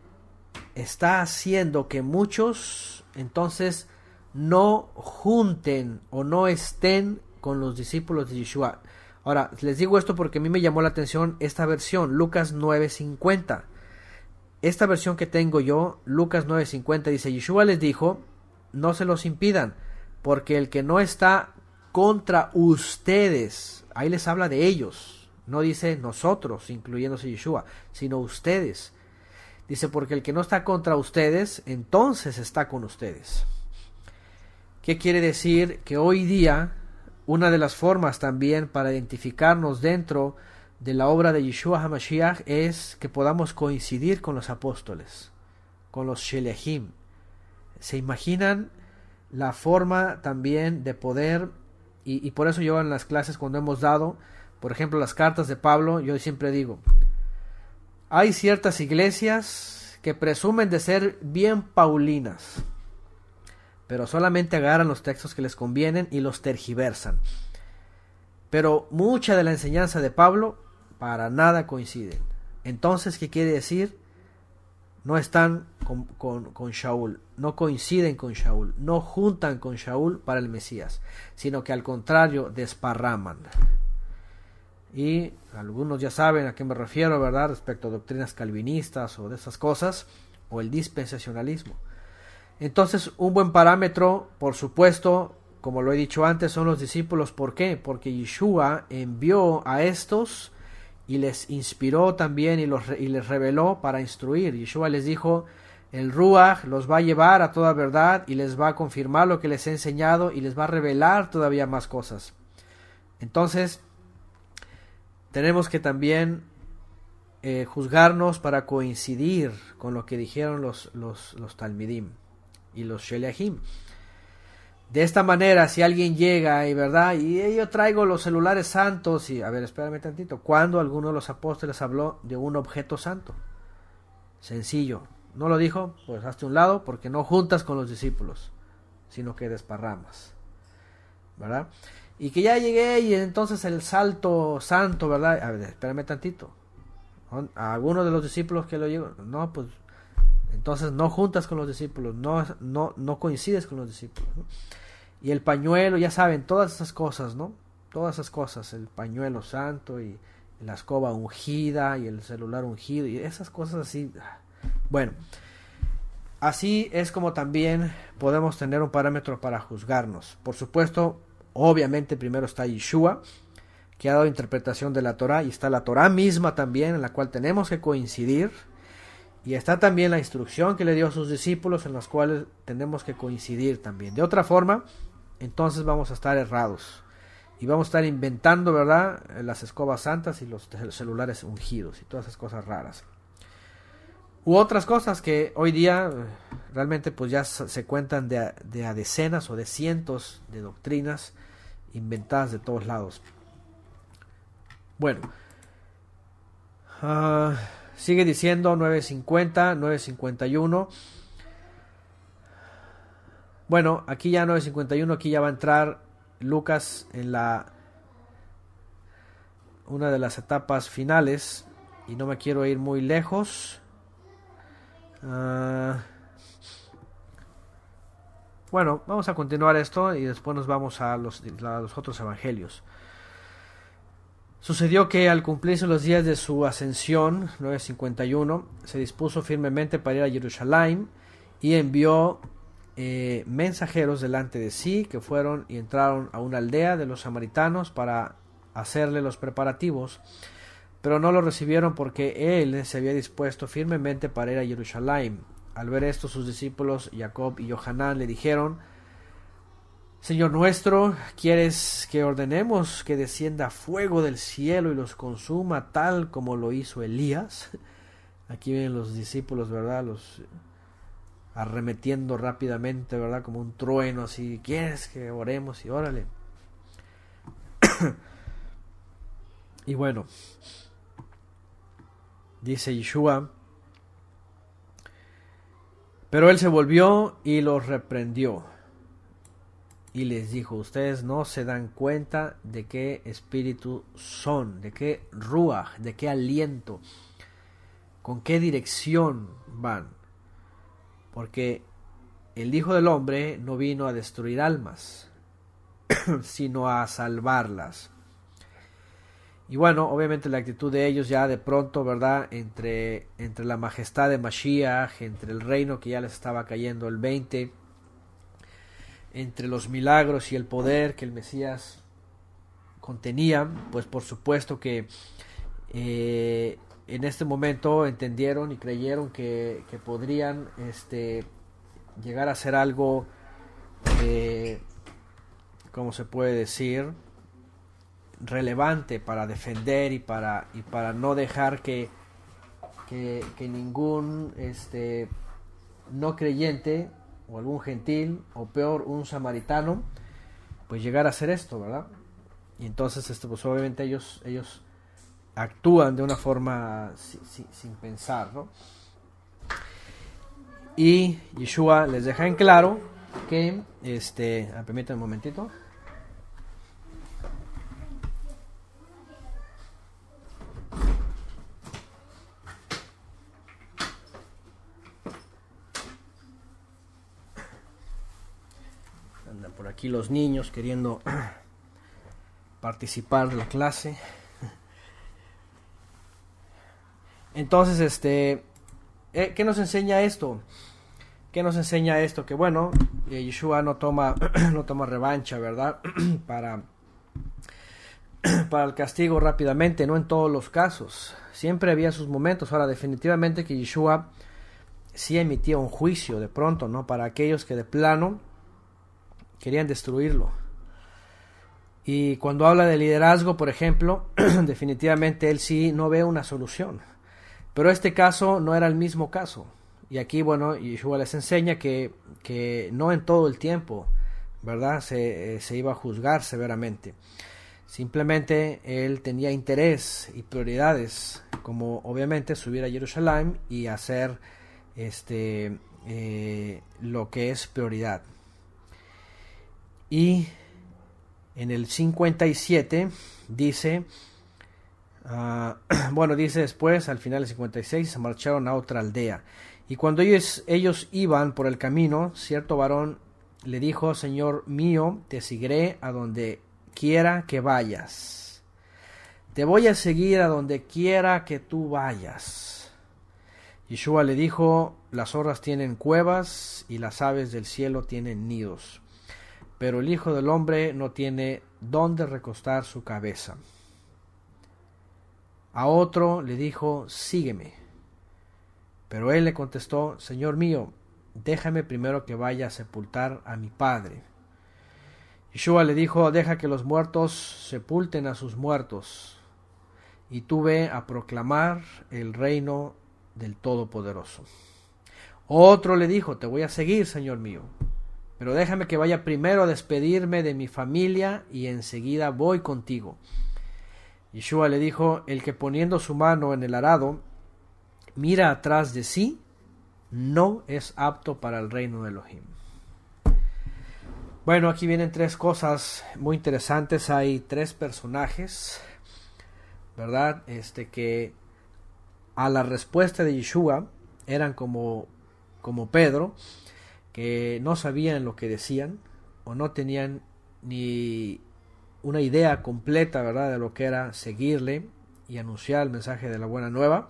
está haciendo que muchos entonces no junten o no estén con los discípulos de Yeshua. Ahora, les digo esto porque a mí me llamó la atención esta versión, Lucas 9:50. Esta versión que tengo yo, Lucas 9:50, dice, Yeshua les dijo, no se los impidan, porque el que no está contra ustedes, ahí les habla de ellos, no dice nosotros, incluyéndose Yeshua, sino ustedes. Dice, porque el que no está contra ustedes, entonces está con ustedes. ¿Qué quiere decir? Que hoy día una de las formas también para identificarnos dentro de la obra de Yeshua HaMashiach es que podamos coincidir con los apóstoles, con los Shelehim. Se imaginan la forma también de poder, y, y por eso yo en las clases cuando hemos dado, por ejemplo, las cartas de Pablo, yo siempre digo, hay ciertas iglesias que presumen de ser bien paulinas, pero solamente agarran los textos que les convienen y los tergiversan. Pero mucha de la enseñanza de Pablo para nada coinciden. Entonces, ¿qué quiere decir? No están con, Shaul, no coinciden con Shaul, no juntan con Shaul para el Mesías, sino que al contrario desparraman. Y algunos ya saben a qué me refiero, ¿verdad? Respecto a doctrinas calvinistas o de esas cosas, o el dispensacionalismo. Entonces, un buen parámetro, por supuesto, como lo he dicho antes, son los discípulos. ¿Por qué? Porque Yeshua envió a estos y les inspiró también y, les reveló para instruir. Yeshua les dijo, el Ruach los va a llevar a toda verdad y les va a confirmar lo que les he enseñado y les va a revelar todavía más cosas. Entonces, tenemos que también eh, juzgarnos para coincidir con lo que dijeron los, los Talmidim y los Sheliahim. De esta manera, si alguien llega y verdad, y yo traigo los celulares santos, y a ver, espérame tantito, ¿cuándo alguno de los apóstoles habló de un objeto santo? Sencillo, no lo dijo, pues hazte un lado, porque no juntas con los discípulos, sino que desparramas, ¿verdad? Y que ya llegué y entonces el salto santo, ¿verdad? A ver, espérame tantito. ¿A alguno de los discípulos que lo llegó? No, pues entonces no juntas con los discípulos, no, no, no coincides con los discípulos. Y el pañuelo, ya saben, todas esas cosas, ¿no? Todas esas cosas, el pañuelo santo y la escoba ungida y el celular ungido y esas cosas así. Ah. Bueno, así es como también podemos tener un parámetro para juzgarnos. Por supuesto, obviamente primero está Yeshua, que ha dado interpretación de la Torah y está la Torah misma también en la cual tenemos que coincidir y está también la instrucción que le dio a sus discípulos en las cuales tenemos que coincidir también. De otra forma, entonces vamos a estar errados. Y vamos a estar inventando, ¿verdad? Eh, las escobas santas y los celulares ungidos y todas esas cosas raras. U otras cosas que hoy día eh, realmente pues ya se cuentan de a, decenas o de cientos de doctrinas inventadas de todos lados. Bueno. ah Sigue diciendo 950, 951. Bueno, aquí ya 951, aquí ya va a entrar Lucas en la una de las etapas finales y no me quiero ir muy lejos. Ah. bueno, vamos a continuar esto y después nos vamos a los, a los otros evangelios. Sucedió que al cumplirse los días de su ascensión, 951, se dispuso firmemente para ir a Jerusalén y envió eh, mensajeros delante de sí que fueron y entraron a una aldea de los samaritanos para hacerle los preparativos, pero no lo recibieron porque él se había dispuesto firmemente para ir a Jerusalén. Al ver esto sus discípulos Jacob y Johanán le dijeron Señor nuestro, quieres que ordenemos que descienda fuego del cielo y los consuma tal como lo hizo Elías. *laughs* Aquí vienen los discípulos, ¿verdad? Los arremetiendo rápidamente, ¿verdad? Como un trueno, así. ¿Quieres que oremos? Y órale. *coughs* y bueno, dice Yeshua. Pero él se volvió y los reprendió y les dijo, ustedes no se dan cuenta de qué espíritu son, de qué ruaj, de qué aliento, con qué dirección van. Porque el Hijo del Hombre no vino a destruir almas, *clears throat* sino a salvarlas. Y bueno, obviamente la actitud de ellos ya de pronto, ¿verdad? Entre, entre la majestad de Mashiach, entre el reino que ya les estaba cayendo el 20, entre los milagros y el poder que el Mesías contenía, pues por supuesto que eh, en este momento entendieron y creyeron que, podrían este, llegar a ser algo, eh, como se puede decir? relevante para defender y para, y para no dejar que, ningún este, no creyente o algún gentil, o peor, un samaritano, pues llegar a hacer esto, ¿verdad? Y entonces, esto, pues obviamente ellos, ellos actúan de una forma sin, sin pensar, ¿no? Y Yeshua les deja en claro que, este, ah, permítanme un momentito. los niños queriendo *clears throat* participar de la clase. Entonces, este, eh, ¿qué nos enseña esto? ¿Qué nos enseña esto? Que bueno, eh, Yeshua no toma, *clears throat* no toma revancha, ¿verdad? *clears throat* para, para el castigo rápidamente, no en todos los casos. Siempre había sus momentos. Ahora, definitivamente que Yeshua sí emitía un juicio de pronto, ¿no? Para aquellos que de plano querían destruirlo. Y cuando habla de liderazgo, por ejemplo, *clears throat* definitivamente él sí no ve una solución. Pero este caso no era el mismo caso. Y aquí, bueno, Yeshua les enseña que, no en todo el tiempo, ¿verdad? Se, eh, se iba a juzgar severamente. Simplemente él tenía interés y prioridades, como obviamente subir a Jerusalén y hacer este, eh, lo que es prioridad. Y en el 57 dice, ah, *clears throat* bueno, dice después, al final del 56, se marcharon a otra aldea. Y cuando ellos, ellos iban por el camino, cierto varón le dijo, Señor mío, te seguiré a donde quiera que vayas. Te voy a seguir a donde quiera que tú vayas. Yeshua le dijo, las zorras tienen cuevas y las aves del cielo tienen nidos, pero el Hijo del Hombre no tiene dónde recostar su cabeza. A otro le dijo, sígueme. Pero él le contestó, Señor mío, déjame primero que vaya a sepultar a mi padre. Yeshua le dijo, deja que los muertos sepulten a sus muertos, y tuve a proclamar el reino del Todopoderoso. Otro le dijo, te voy a seguir, Señor mío. Pero déjame que vaya primero a despedirme de mi familia y enseguida voy contigo. Yeshua le dijo, el que poniendo su mano en el arado mira atrás de sí, no es apto para el reino de Elohim. Bueno, aquí vienen tres cosas muy interesantes. Hay tres personajes, ¿verdad? Este que a la respuesta de Yeshua eran como, como Pedro, no sabían lo que decían o no tenían ni una idea completa, ¿verdad?, de lo que era seguirle y anunciar el mensaje de la buena nueva.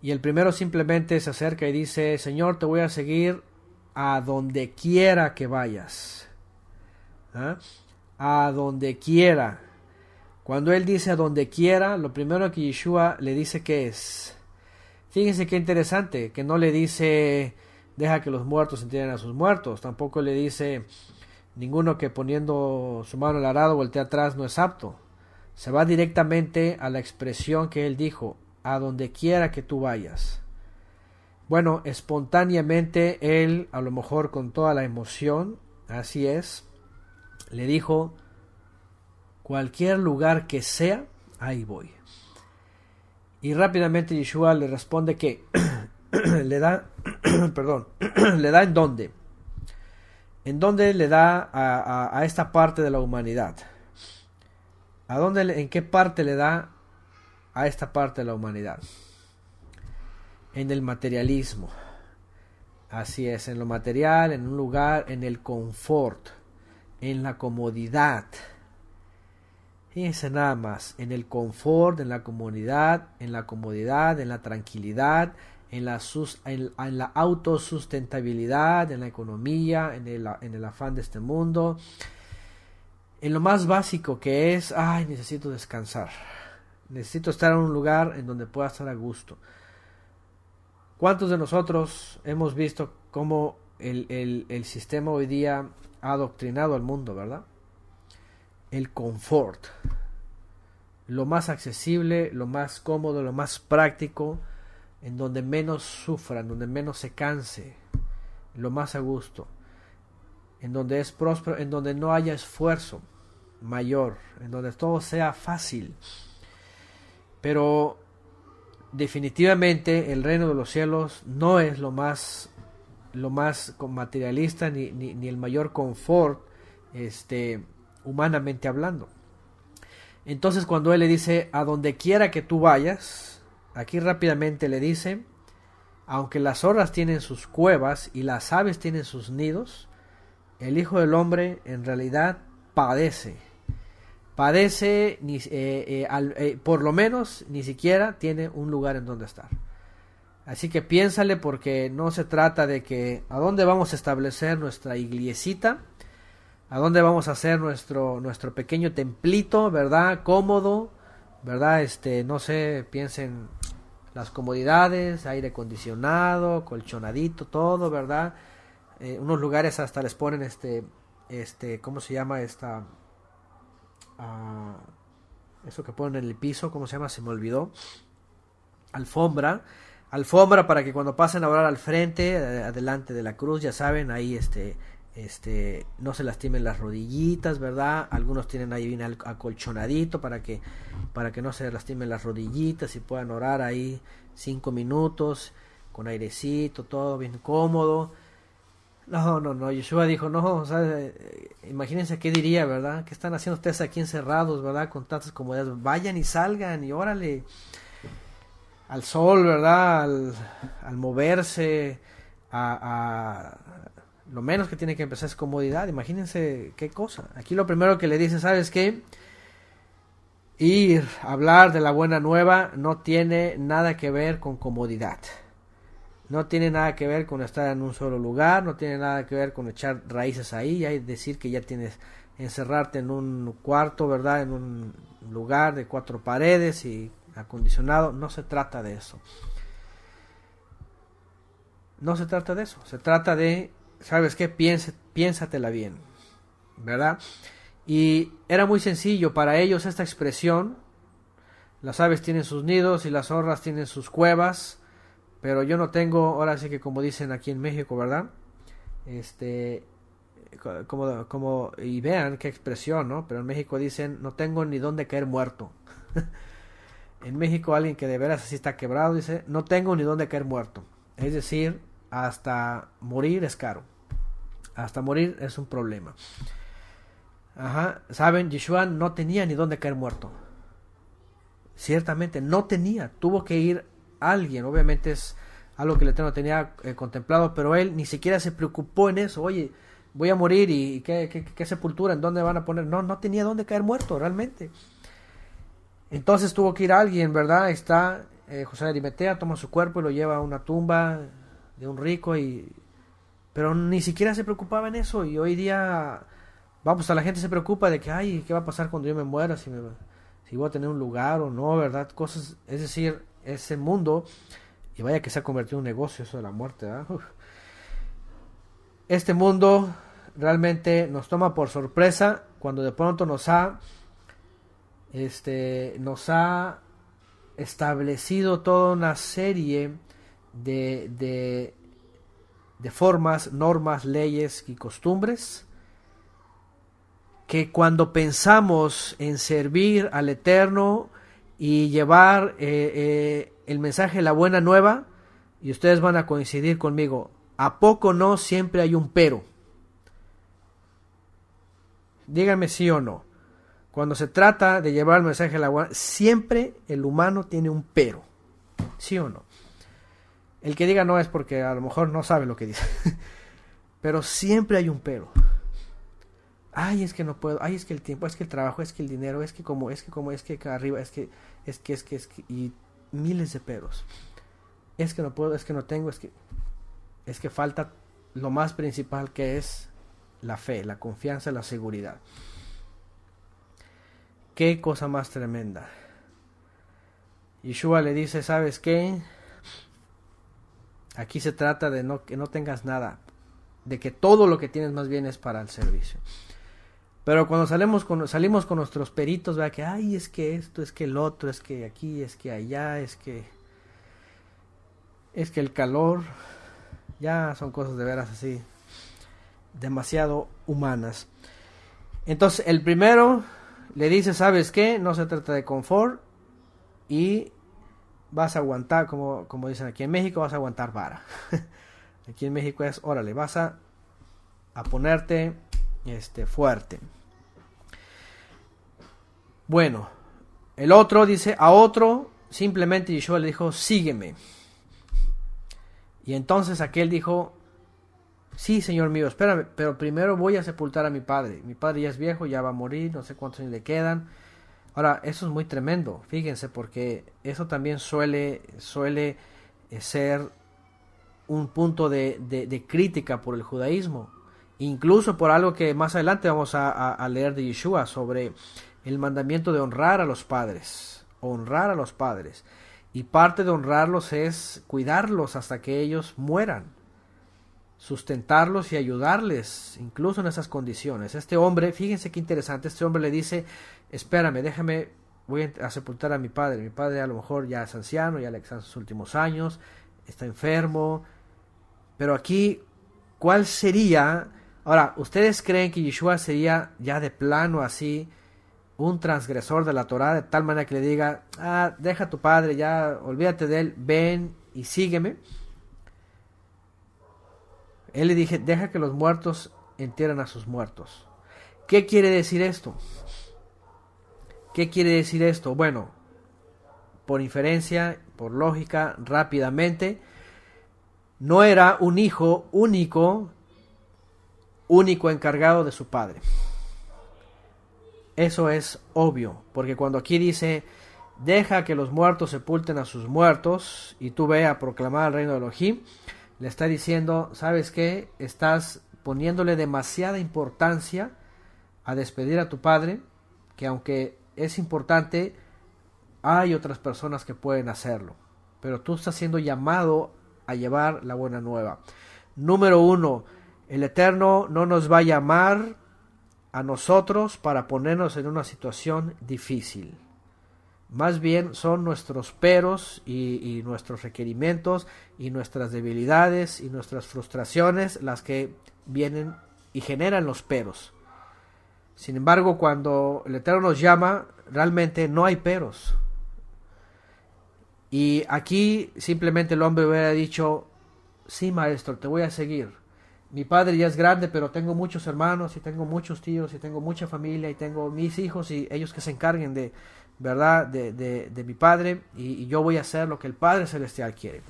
Y el primero simplemente se acerca y dice, Señor, te voy a seguir a donde quiera que vayas. ¿ah? A donde quiera. Cuando él dice a donde quiera, lo primero que Yeshua le dice que es. Fíjense qué interesante, que no le dice deja que los muertos entiendan a sus muertos. Tampoco le dice ninguno que poniendo su mano al arado voltea atrás no es apto. Se va directamente a la expresión que él dijo, a donde quiera que tú vayas. Bueno, espontáneamente él, a lo mejor con toda la emoción, así es, le dijo, cualquier lugar que sea, ahí voy. Y rápidamente Yeshua le responde que *clears throat* *clears throat* le da, *clears throat* perdón, *clears throat* le da en dónde, en dónde le da a, esta parte de la humanidad, a dónde, en qué parte le da a esta parte de la humanidad, en el materialismo, así es, en lo material, en un lugar, en el confort, en la comodidad. Fíjense nada más, en el confort, en la comodidad, en la comodidad, en la tranquilidad, en la, la autosustentabilidad, en la economía, en el, afán de este mundo, en lo más básico que es, ay, necesito descansar, necesito estar en un lugar en donde pueda estar a gusto. ¿Cuántos de nosotros hemos visto cómo el, el sistema hoy día ha adoctrinado al mundo, verdad? El confort, lo más accesible, lo más cómodo, lo más práctico, en donde menos sufra, donde menos se canse, lo más a gusto, en donde es próspero, en donde no haya esfuerzo mayor, en donde todo sea fácil. Pero definitivamente el reino de los cielos no es lo más lo más materialista ni, el mayor confort este, humanamente hablando. Entonces cuando él le dice, a donde quiera que tú vayas, Aquí rápidamente le dice, aunque las zorras tienen sus cuevas y las aves tienen sus nidos, el Hijo del Hombre en realidad padece. Padece, ni, eh, eh, eh, por lo menos ni siquiera tiene un lugar en donde estar. Así que piénsale porque no se trata de que a dónde vamos a establecer nuestra iglesita a dónde vamos a hacer nuestro, nuestro pequeño templito, ¿verdad? Cómodo, ¿verdad? Este, no sé, piensen las comodidades, aire acondicionado, colchonadito, todo, ¿verdad? Eh, unos lugares hasta les ponen este, este, ¿cómo se llama esta? Ah, eso que ponen en el piso, ¿cómo se llama? Se me olvidó. Alfombra, alfombra para que cuando pasen a orar al frente, eh, adelante de la cruz, ya saben, ahí este, este, no se lastimen las rodillitas, ¿verdad? Algunos tienen ahí bien acolchonadito para que, para que no se lastimen las rodillitas y puedan orar ahí cinco minutos con airecito, todo bien cómodo. No, no, no, Yeshua dijo, no, eh, imagínense qué diría, ¿verdad? ¿Qué están haciendo ustedes aquí encerrados, ¿verdad? Con tantas comodidades, vayan y salgan y órale al sol, ¿verdad? Al, moverse, a lo menos que tiene que empezar es comodidad. Imagínense qué cosa. Aquí lo primero que le dice, ¿sabes qué? Ir a hablar de la buena nueva no tiene nada que ver con comodidad. No tiene nada que ver con estar en un solo lugar, no tiene nada que ver con echar raíces ahí y decir que ya tienes encerrarte en un cuarto, ¿verdad? En un lugar de cuatro paredes y acondicionado. No se trata de eso. No se trata de eso. Se trata de ¿sabes qué? piénsatela bien, ¿verdad? Y era muy sencillo para ellos esta expresión. Las aves tienen sus nidos y las zorras tienen sus cuevas, pero yo no tengo, ahora sí que como dicen aquí en México, ¿verdad? Este, como, como, y vean qué expresión, ¿no? Pero en México dicen, no tengo ni dónde caer muerto. *laughs* en México alguien que de veras así está quebrado dice, no tengo ni dónde caer muerto. Es decir, hasta morir es caro hasta morir es un problema. Ajá, saben, Yeshua no tenía ni dónde caer muerto. Ciertamente no tenía, tuvo que ir alguien, obviamente es algo que el Eterno tenía eh, contemplado, pero él ni siquiera se preocupó en eso, oye, voy a morir y ¿qué, sepultura, en dónde van a poner, no, no tenía dónde caer muerto realmente. Entonces tuvo que ir alguien, ¿verdad? Está eh, José de Arimetea, toma su cuerpo y lo lleva a una tumba de un rico y pero ni siquiera se preocupaba en eso y hoy día, vamos, pues, a la gente se preocupa de que, ay, ¿qué va a pasar cuando yo me muera? Si, me, si voy a tener un lugar o no, ¿verdad? Cosas, es decir, ese mundo, y vaya que se ha convertido en un negocio eso de la muerte, ¿verdad? Este mundo realmente nos toma por sorpresa cuando de pronto nos ha, este, nos ha establecido toda una serie de, de de formas, normas, leyes y costumbres, que cuando pensamos en servir al Eterno y llevar eh, eh, el mensaje de la buena nueva, y ustedes van a coincidir conmigo, ¿a poco no siempre hay un pero? Díganme sí o no. Cuando se trata de llevar el mensaje de la buena, siempre el humano tiene un pero, sí o no. El que diga no es porque a lo mejor no sabe lo que dice. *laughs* pero siempre hay un pero. Ay, es que no puedo. Ay, es que el tiempo, es que el trabajo, es que el dinero, es que como, es que como, es que acá arriba, es que, es que, es que, es que. Y miles de peros. Es que no puedo, es que no tengo, es que. Es que falta lo más principal que es la fe, la confianza, la seguridad. Qué cosa más tremenda. Yeshua le dice, ¿sabes qué? Aquí se trata de no, que no tengas nada, de que todo lo que tienes más bien es para el servicio. Pero cuando salimos con, salimos con nuestros peritos, vea que, ay, es que esto, es que el otro, es que aquí, es que allá, es que... Es que el calor, ya son cosas de veras así, demasiado humanas. Entonces, el primero le dice, ¿sabes qué? No se trata de confort y vas a aguantar, como, como dicen aquí en México, vas a aguantar vara. *laughs* aquí en México es, órale, vas a, a ponerte este, fuerte. Bueno, el otro dice, a otro simplemente Yeshua le dijo, sígueme. Y entonces aquel dijo, sí, señor mío, espérame, pero primero voy a sepultar a mi padre. Mi padre ya es viejo, ya va a morir, no sé cuántos años le quedan. Ahora, eso es muy tremendo, fíjense, porque eso también suele, suele eh, ser un punto de, crítica por el judaísmo, incluso por algo que más adelante vamos a, a leer de Yeshua sobre el mandamiento de honrar a los padres, honrar a los padres. Y parte de honrarlos es cuidarlos hasta que ellos mueran sustentarlos y ayudarles, incluso en esas condiciones. Este hombre, fíjense qué interesante, este hombre le dice, espérame, déjame, voy a sepultar a mi padre. Mi padre a lo mejor ya es anciano, ya le están sus últimos años, está enfermo. Pero aquí, ¿cuál sería? Ahora, ¿ustedes creen que Yeshua sería ya de plano así un transgresor de la Torah de tal manera que le diga, ah, deja a tu padre, ya olvídate de él, ven y sígueme? Él le dije, deja que los muertos entierren a sus muertos. ¿Qué quiere decir esto? ¿Qué quiere decir esto? Bueno, por inferencia, por lógica, rápidamente, no era un hijo único, único encargado de su padre. Eso es obvio, porque cuando aquí dice, deja que los muertos sepulten a sus muertos, y tú veas a proclamar el reino de Elohim, le está diciendo, ¿sabes qué? Estás poniéndole demasiada importancia a despedir a tu padre, que aunque es importante, hay otras personas que pueden hacerlo. Pero tú estás siendo llamado a llevar la buena nueva. Número uno, el Eterno no nos va a llamar a nosotros para ponernos en una situación difícil. Más bien son nuestros peros y, nuestros requerimientos y nuestras debilidades y nuestras frustraciones las que vienen y generan los peros. Sin embargo, cuando el Eterno nos llama, realmente no hay peros. Y aquí simplemente el hombre hubiera dicho, sí, maestro, te voy a seguir. Mi padre ya es grande, pero tengo muchos hermanos y tengo muchos tíos y tengo mucha familia y tengo mis hijos y ellos que se encarguen de, ¿verdad? De, de, mi Padre y, yo voy a hacer lo que el Padre Celestial quiere.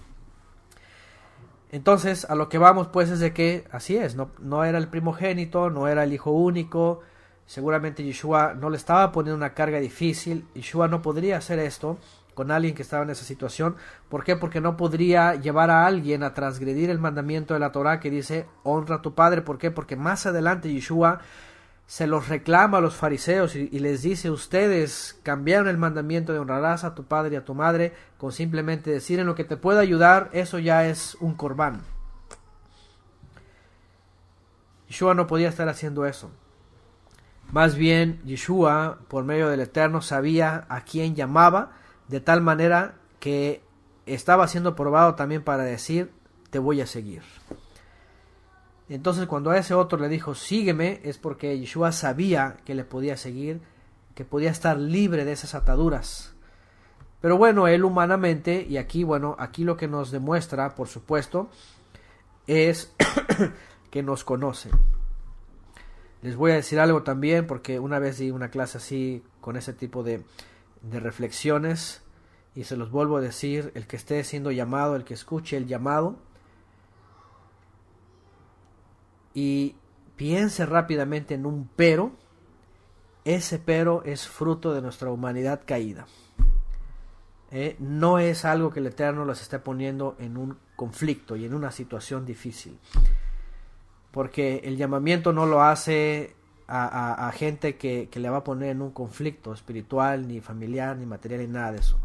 Entonces, a lo que vamos pues es de que así es, no, no era el primogénito, no era el hijo único, seguramente Yeshua no le estaba poniendo una carga difícil, Yeshua no podría hacer esto con alguien que estaba en esa situación, ¿por qué? Porque no podría llevar a alguien a transgredir el mandamiento de la Torah que dice honra a tu padre, ¿por qué? Porque más adelante Yeshua se los reclama a los fariseos y, les dice, ustedes cambiaron el mandamiento de honrarás a tu padre y a tu madre con simplemente decir en lo que te pueda ayudar, eso ya es un corbán. Yeshua no podía estar haciendo eso. Más bien, Yeshua, por medio del Eterno, sabía a quién llamaba, de tal manera que estaba siendo probado también para decir, te voy a seguir. Entonces cuando a ese otro le dijo, sígueme, es porque Yeshua sabía que le podía seguir, que podía estar libre de esas ataduras. Pero bueno, él humanamente, y aquí, bueno, aquí lo que nos demuestra, por supuesto, es *coughs* que nos conoce. Les voy a decir algo también, porque una vez di una clase así, con ese tipo de, de reflexiones, y se los vuelvo a decir, el que esté siendo llamado, el que escuche el llamado, y piense rápidamente en un pero, ese pero es fruto de nuestra humanidad caída. Eh, no es algo que el Eterno los esté poniendo en un conflicto y en una situación difícil. Porque el llamamiento no lo hace a, gente que, que, le va a poner en un conflicto espiritual, ni familiar, ni material, ni nada de eso.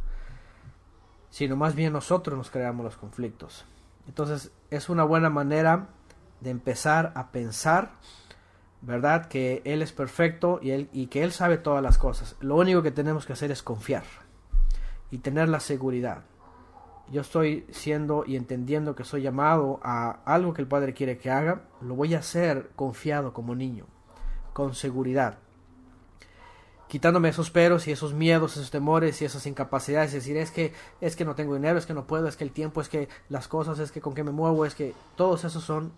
Sino más bien nosotros nos creamos los conflictos. Entonces es una buena manera de empezar a pensar, ¿verdad? Que Él es perfecto y, él, y que Él sabe todas las cosas. Lo único que tenemos que hacer es confiar y tener la seguridad. Yo estoy siendo y entendiendo que soy llamado a algo que el Padre quiere que haga, lo voy a hacer confiado como niño, con seguridad. Quitándome esos peros y esos miedos, esos temores y esas incapacidades, es decir, es que es que no tengo dinero, es que no puedo, es que el tiempo, es que las cosas, es que con qué me muevo, es que todos esos son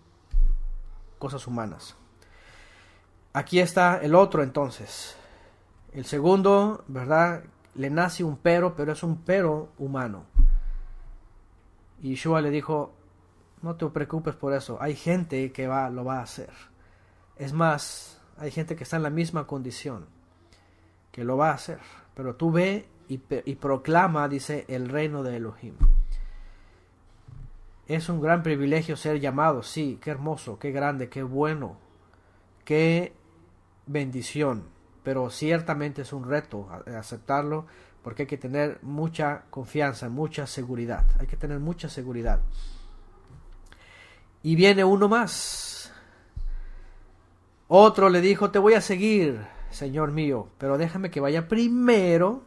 cosas humanas. Aquí está el otro entonces. El segundo, ¿verdad? Le nace un pero, pero es un pero humano. Y Yeshua le dijo, no te preocupes por eso, hay gente que va, lo va a hacer. Es más, hay gente que está en la misma condición, que lo va a hacer. Pero tú ve y, y proclama, dice, el reino de Elohim. Es un gran privilegio ser llamado, sí, qué hermoso, qué grande, qué bueno, qué bendición, pero ciertamente es un reto eh, aceptarlo porque hay que tener mucha confianza, mucha seguridad, hay que tener mucha seguridad. Y viene uno más. Otro le dijo, te voy a seguir, Señor mío, pero déjame que vaya primero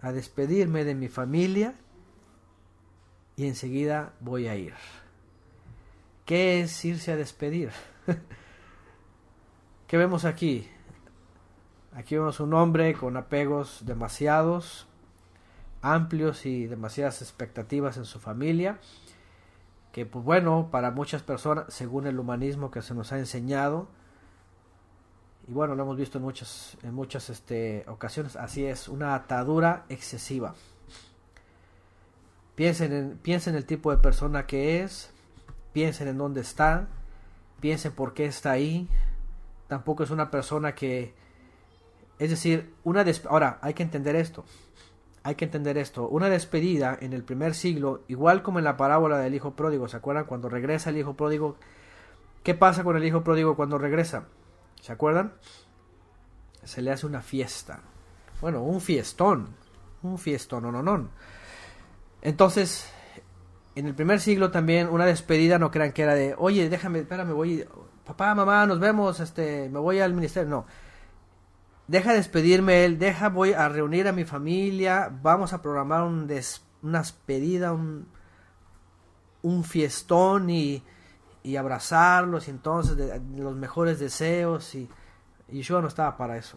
a despedirme de mi familia y enseguida voy a ir. ¿Qué es irse a despedir? *laughs* ¿Qué vemos aquí? Aquí vemos un hombre con apegos demasiados, amplios y demasiadas expectativas en su familia, que pues bueno, para muchas personas, según el humanismo que se nos ha enseñado, y bueno, lo hemos visto en muchas, en muchas este, ocasiones, así es, una atadura excesiva. Piensen en, el tipo de persona que es, piensen en dónde está, piensen por qué está ahí. Tampoco es una persona que... Es decir, una ahora hay que entender esto. Hay que entender esto. Una despedida en el primer siglo, igual como en la parábola del hijo pródigo, ¿se acuerdan? Cuando regresa el hijo pródigo, ¿qué pasa con el hijo pródigo cuando regresa? ¿Se acuerdan? Se le hace una fiesta. Bueno, un fiestón. Un fiestón, no, no, no. Entonces, en el primer siglo también una despedida no crean que era de, oye, déjame, espérame, voy, papá, mamá, nos vemos, este, me voy al ministerio. No. Deja despedirme él, deja, voy a reunir a mi familia, vamos a programar un una despedida, un, fiestón y, y abrazarlos, y entonces los mejores deseos, y, y yo no estaba para eso.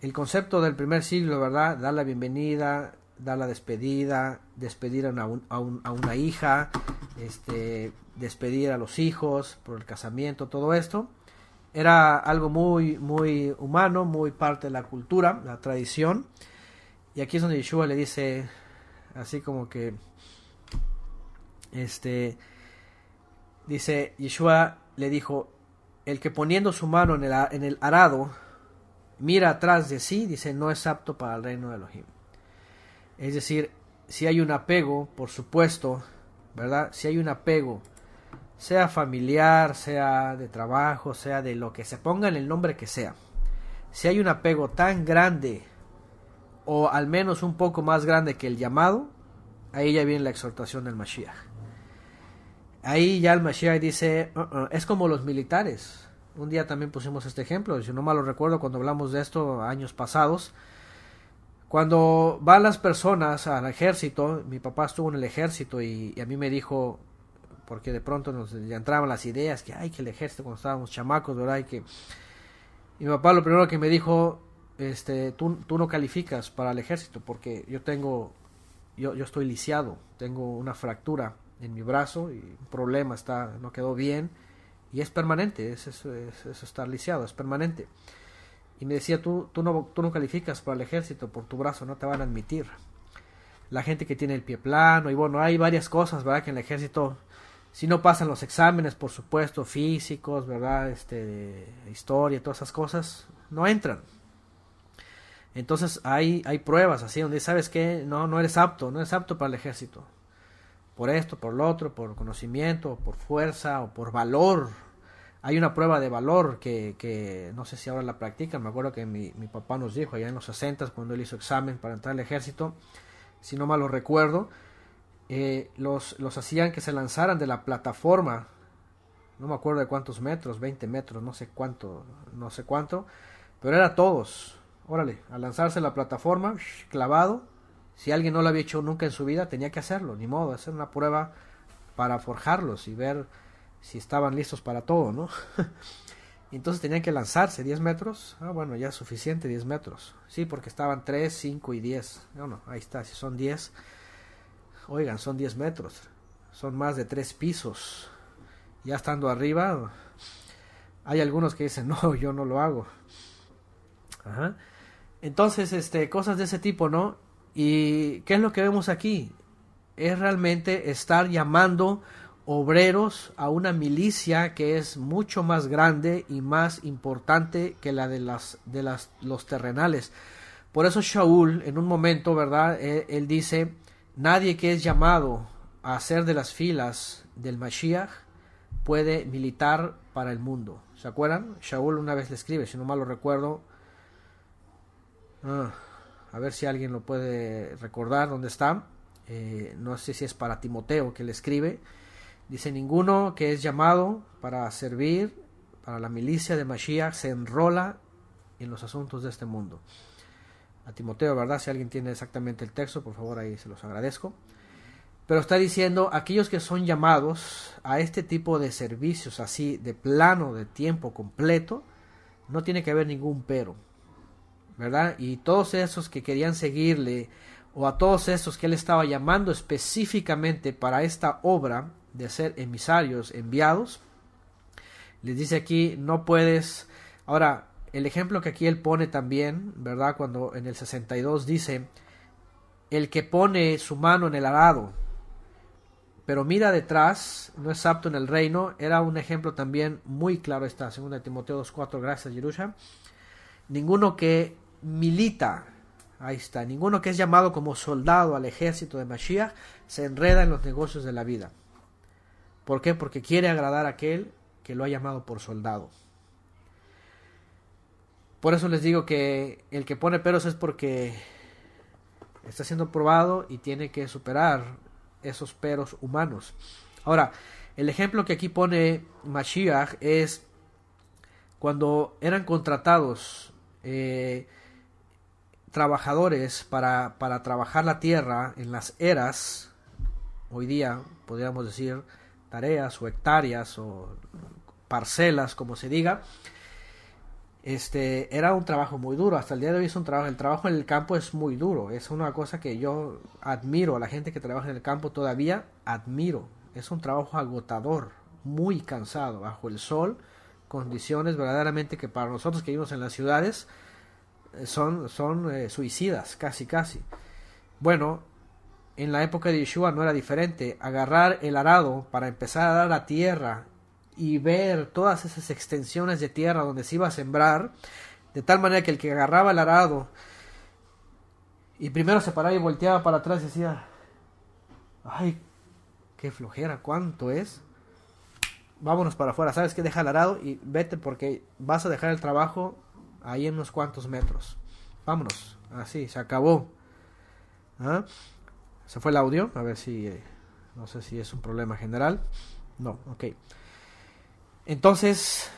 El concepto del primer siglo, ¿verdad? Dar la bienvenida, dar la despedida, despedir a una, hija, este, despedir a los hijos por el casamiento, todo esto. Era algo muy, muy humano, muy parte de la cultura, la tradición. Y aquí es donde Yeshua le dice, así como que, este, dice, Yeshua le dijo, el que poniendo su mano en el, en el arado, mira atrás de sí, dice, no es apto para el reino de Elohim. Es decir, si hay un apego, por supuesto, ¿verdad? Si hay un apego, sea familiar, sea de trabajo, sea de lo que se ponga en el nombre que sea. Si hay un apego tan grande, o al menos un poco más grande que el llamado, ahí ya viene la exhortación del Mashiach. Ahí ya el Mashiach dice, uh, uh, es como los militares. Un día también pusimos este ejemplo, si no mal lo recuerdo cuando hablamos de esto años pasados, cuando van las personas al ejército, mi papá estuvo en el ejército y, a mí me dijo, porque de pronto nos ya entraban las ideas, que hay que el ejército cuando estábamos chamacos, ¿verdad? Y que y mi papá lo primero que me dijo, este, tú, tú no calificas para el ejército porque yo tengo, yo, yo estoy lisiado, tengo una fractura en mi brazo y un problema, está, no quedó bien y es permanente, eso es estar lisiado, es permanente. Y me decía, tú, tú, no, tú no calificas para el ejército, por tu brazo no te van a admitir. La gente que tiene el pie plano, y bueno, hay varias cosas, ¿verdad? Que en el ejército, si no pasan los exámenes, por supuesto, físicos, ¿verdad? Este, historia, todas esas cosas, no entran. Entonces hay, hay pruebas así donde sabes que no, no eres apto, no eres apto para el ejército. Por esto, por lo otro, por conocimiento, por fuerza o por valor, hay una prueba de valor que, no sé si ahora la practican, me acuerdo que mi, papá nos dijo allá en los 60 cuando él hizo examen para entrar al ejército, si no mal lo recuerdo, eh, los, los hacían que se lanzaran de la plataforma, no me acuerdo de cuántos metros, 20 metros, no sé cuánto, no sé cuánto, pero era todos, órale, a lanzarse la plataforma, clavado, si alguien no lo había hecho nunca en su vida, tenía que hacerlo, ni modo, hacer una prueba para forjarlos y ver si estaban listos para todo, ¿no? *laughs* Entonces tenían que lanzarse 10 metros. Ah, bueno, ya es suficiente 10 metros. Sí, porque estaban 3, 5 y 10. no ahí está, si son 10. Oigan, son 10 metros. Son más de 3 pisos. Ya estando arriba, hay algunos que dicen, *laughs* no, yo no lo hago. Ajá. Entonces, este, cosas de ese tipo, ¿no? ¿Y qué es lo que vemos aquí? Es realmente estar llamando obreros a una milicia que es mucho más grande y más importante que la de, las, de las, los terrenales. Por eso Shaul, en un momento, ¿verdad? E, él, dice, nadie que es llamado a hacer de las filas del Mashiach puede militar para el mundo. ¿Se acuerdan? Shaul una vez le escribe, si no mal lo recuerdo. Ah, a ver si alguien lo puede recordar dónde está. Eh, no sé si es para Timoteo que le escribe Dice, ninguno que es llamado para servir para la milicia de Mashiach se enrola en los asuntos de este mundo. A Timoteo, ¿verdad? Si alguien tiene exactamente el texto, por favor ahí se los agradezco. Pero está diciendo, aquellos que son llamados a este tipo de servicios así, de plano, de tiempo completo, no tiene que haber ningún pero, ¿verdad? Y todos esos que querían seguirle, o a todos esos que él estaba llamando específicamente para esta obra, de ser emisarios enviados. Les dice aquí, no puedes. Ahora, el ejemplo que aquí él pone también, ¿verdad? Cuando en el 62 dice, el que pone su mano en el arado, pero mira detrás, no es apto en el reino, era un ejemplo también muy claro esta, segunda de Timoteo 2.4, gracias Jerusha Ninguno que milita, ahí está, ninguno que es llamado como soldado al ejército de Mashiach, se enreda en los negocios de la vida. ¿Por qué? Porque quiere agradar a aquel que lo ha llamado por soldado. Por eso les digo que el que pone peros es porque está siendo probado y tiene que superar esos peros humanos. Ahora, el ejemplo que aquí pone Mashiach es cuando eran contratados eh, trabajadores para, para trabajar la tierra en las eras, hoy día podríamos decir, tareas o hectáreas o parcelas, como se diga. Este, era un trabajo muy duro, hasta el día de hoy es un trabajo, el trabajo en el campo es muy duro, es una cosa que yo admiro, a la gente que trabaja en el campo todavía admiro, es un trabajo agotador, muy cansado, bajo el sol, condiciones verdaderamente que para nosotros que vivimos en las ciudades eh, son, son eh, suicidas, casi, casi. Bueno, en la época de Yeshua no era diferente. Agarrar el arado para empezar a dar la tierra y ver todas esas extensiones de tierra donde se iba a sembrar, de tal manera que el que agarraba el arado y primero se paraba y volteaba para atrás y decía, ay, qué flojera, cuánto es. Vámonos para afuera, ¿sabes qué? Deja el arado y vete porque vas a dejar el trabajo ahí en unos cuantos metros. Vámonos, así, se acabó. ¿Ah? Se fue el audio, a ver si... Eh, no sé si es un problema general. No, ok. Entonces,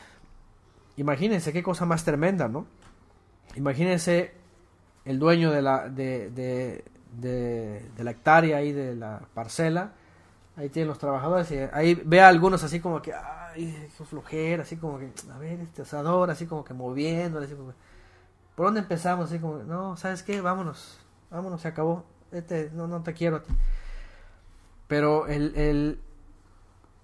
imagínense qué cosa más tremenda, ¿no? Imagínense el dueño de la, de, de, de, la hectárea y de la parcela. Ahí tienen los trabajadores y ahí ve a algunos así como que, ay, qué flojera, así como que, a ver, este asador, así como que moviéndole, así como ¿por dónde empezamos? Así como, no, ¿sabes qué? Vámonos, vámonos, se acabó, este, no, te quiero Pero el,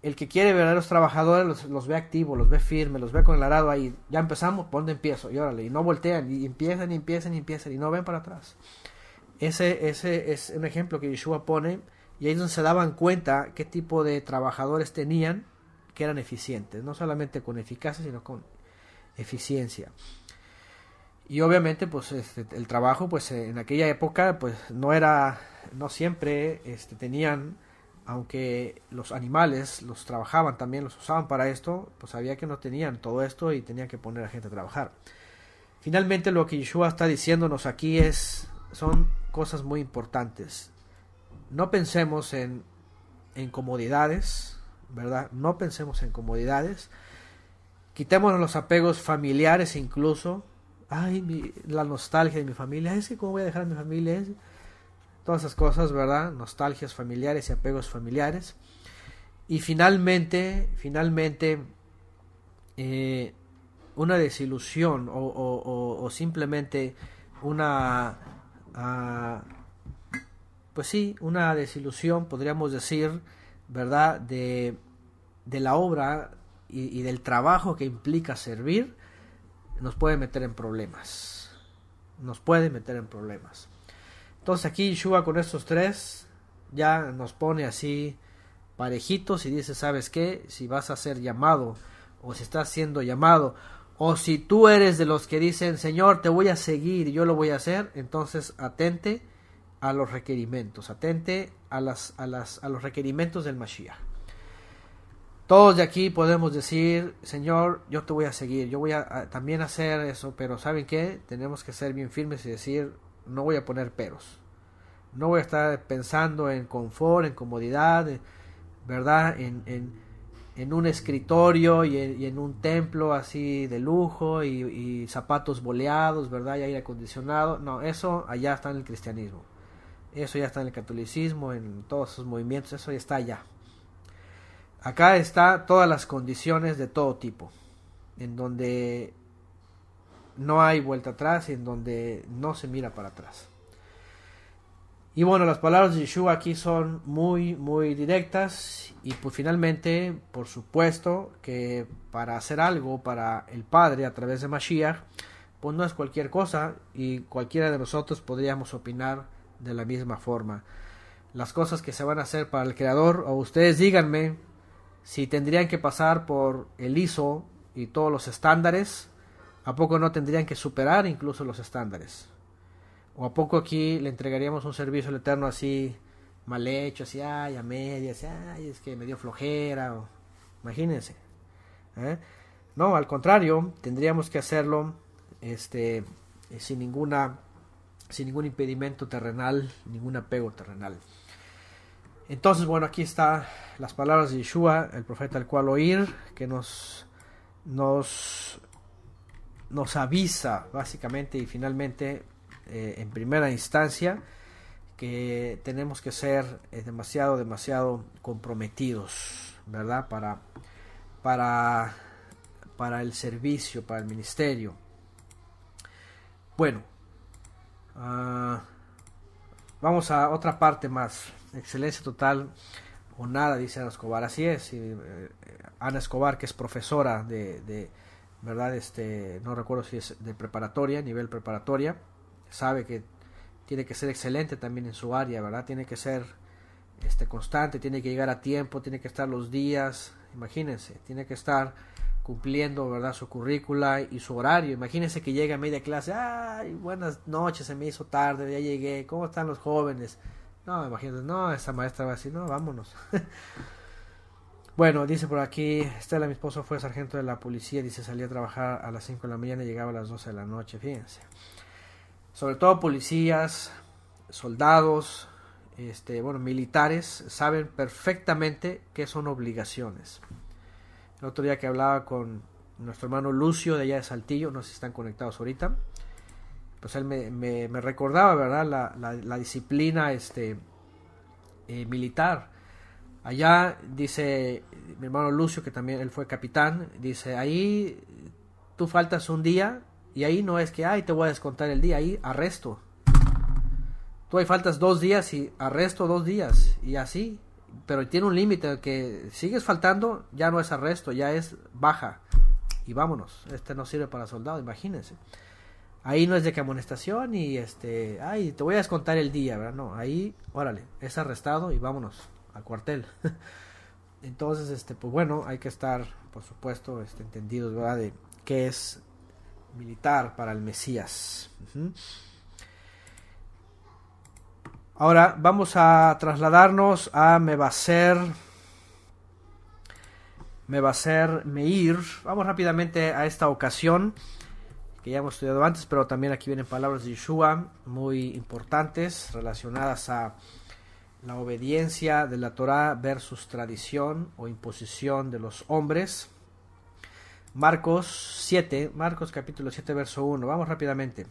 el, que quiere ver a los trabajadores los, ve activos, los ve firme los ve con el arado ahí. Ya empezamos, ¿por empiezo? Y órale, y no voltean, y empiezan, y empiezan, y empiezan, y no ven para atrás. Ese, ese es un ejemplo que Yeshua pone, y ahí es donde se daban cuenta qué tipo de trabajadores tenían que eran eficientes, no solamente con eficacia, sino con eficiencia. Y obviamente, pues este, el trabajo, pues en aquella época, pues no era, no siempre este, tenían, aunque los animales los trabajaban también, los usaban para esto, pues sabía que no tenían todo esto y tenía que poner a gente a trabajar. Finalmente, lo que Yeshua está diciéndonos aquí es, son cosas muy importantes. No pensemos en, en comodidades, ¿verdad? No pensemos en comodidades. Quitémonos los apegos familiares incluso, ay, la nostalgia de mi familia, es que cómo voy a dejar a mi familia, todas esas cosas, ¿verdad? Nostalgias familiares y apegos familiares. Y finalmente, finalmente, eh, una desilusión o, simplemente una, ah, pues sí, una desilusión, podríamos decir, ¿verdad? De, la obra y, y, del trabajo que implica servir nos puede meter en problemas. Nos puede meter en problemas. Entonces aquí Yeshua con estos tres ya nos pone así parejitos y dice, ¿sabes qué? Si vas a ser llamado o si estás siendo llamado o si tú eres de los que dicen, Señor, te voy a seguir y yo lo voy a hacer, entonces atente a los requerimientos, atente a, las, a, a los requerimientos del Mashiach. Todos de aquí podemos decir, Señor, yo te voy a seguir, yo voy a, también hacer eso, pero ¿saben qué? Tenemos que ser bien firmes y decir, no voy a poner peros. No voy a estar pensando en confort, en comodidad, ¿verdad? En, un escritorio y en, un templo así de lujo y, y, zapatos boleados, ¿verdad? Y aire acondicionado. No, eso allá está en el cristianismo. Eso ya está en el catolicismo, en todos esos movimientos, eso ya está allá. Acá está todas las condiciones de todo tipo, en donde no hay vuelta atrás y en donde no se mira para atrás. Y bueno, las palabras de Yeshua aquí son muy, muy directas. Y pues finalmente, por supuesto, que para hacer algo para el Padre a través de Mashiach, pues no es cualquier cosa y cualquiera de nosotros podríamos opinar de la misma forma. Las cosas que se van a hacer para el Creador, o ustedes díganme si tendrían que pasar por el ISO y todos los estándares, ¿a poco no tendrían que superar incluso los estándares? ¿O a poco aquí le entregaríamos un servicio al Eterno así mal hecho, así, ay, a así, ay, es que me dio flojera? imagínense. ¿eh? No, al contrario, tendríamos que hacerlo este, eh, sin, ninguna, sin ningún impedimento terrenal, ningún apego terrenal. Entonces, bueno, aquí está las palabras de Yeshua, el profeta al cual oír, que nos, nos, nos avisa básicamente y finalmente, eh, en primera instancia, que tenemos que ser eh, demasiado, demasiado comprometidos, ¿verdad? Para, para, para el servicio, para el ministerio. Bueno, ah, vamos a otra parte más excelencia total o nada, dice Ana Escobar. Así es, y, eh, Ana Escobar, que es profesora de, de, ¿verdad? Este, no recuerdo si es de preparatoria, nivel preparatoria, sabe que tiene que ser excelente también en su área, ¿verdad? Tiene que ser este, constante, tiene que llegar a tiempo, tiene que estar los días, imagínense, tiene que estar cumpliendo, ¿verdad? Su currícula y su horario. Imagínense que llega a media clase, ay, buenas noches, se me hizo tarde, ya llegué, ¿cómo están los jóvenes? No, imagínate, no, esa maestra va así no, vámonos. *laughs* bueno, dice por aquí, Estela, mi esposo fue sargento de la policía, dice, salía a trabajar a las 5 de la mañana y llegaba a las 12 de la noche, fíjense. Sobre todo policías, soldados, este, bueno, militares, saben perfectamente que son obligaciones. El otro día que hablaba con nuestro hermano Lucio de allá de Saltillo, no sé si están conectados ahorita, él me, recordaba, ¿verdad? La, disciplina este, eh, militar. Allá dice mi hermano Lucio, que también él fue capitán, dice, ahí tú faltas un día y ahí no es que, ay, te voy a descontar el día, ahí arresto. Tú ahí faltas dos días y arresto dos días y así, pero tiene un límite, que sigues faltando, ya no es arresto, ya es baja y vámonos, este no sirve para soldado, imagínense. Ahí no es de que amonestación y este, ay, te voy a descontar el día, ¿verdad? No, ahí, órale, es arrestado y vámonos al cuartel. *laughs* Entonces, este, pues bueno, hay que estar, por supuesto, este, entendidos, ¿verdad? De qué es militar para el Mesías. Ahora vamos a trasladarnos a me ser me Meir. Vamos rápidamente a esta ocasión que ya hemos estudiado antes, pero también aquí vienen palabras de Yeshua muy importantes relacionadas a la obediencia de la Torá versus tradición o imposición de los hombres. Marcos 7, Marcos capítulo 7, verso 1. Vamos rápidamente.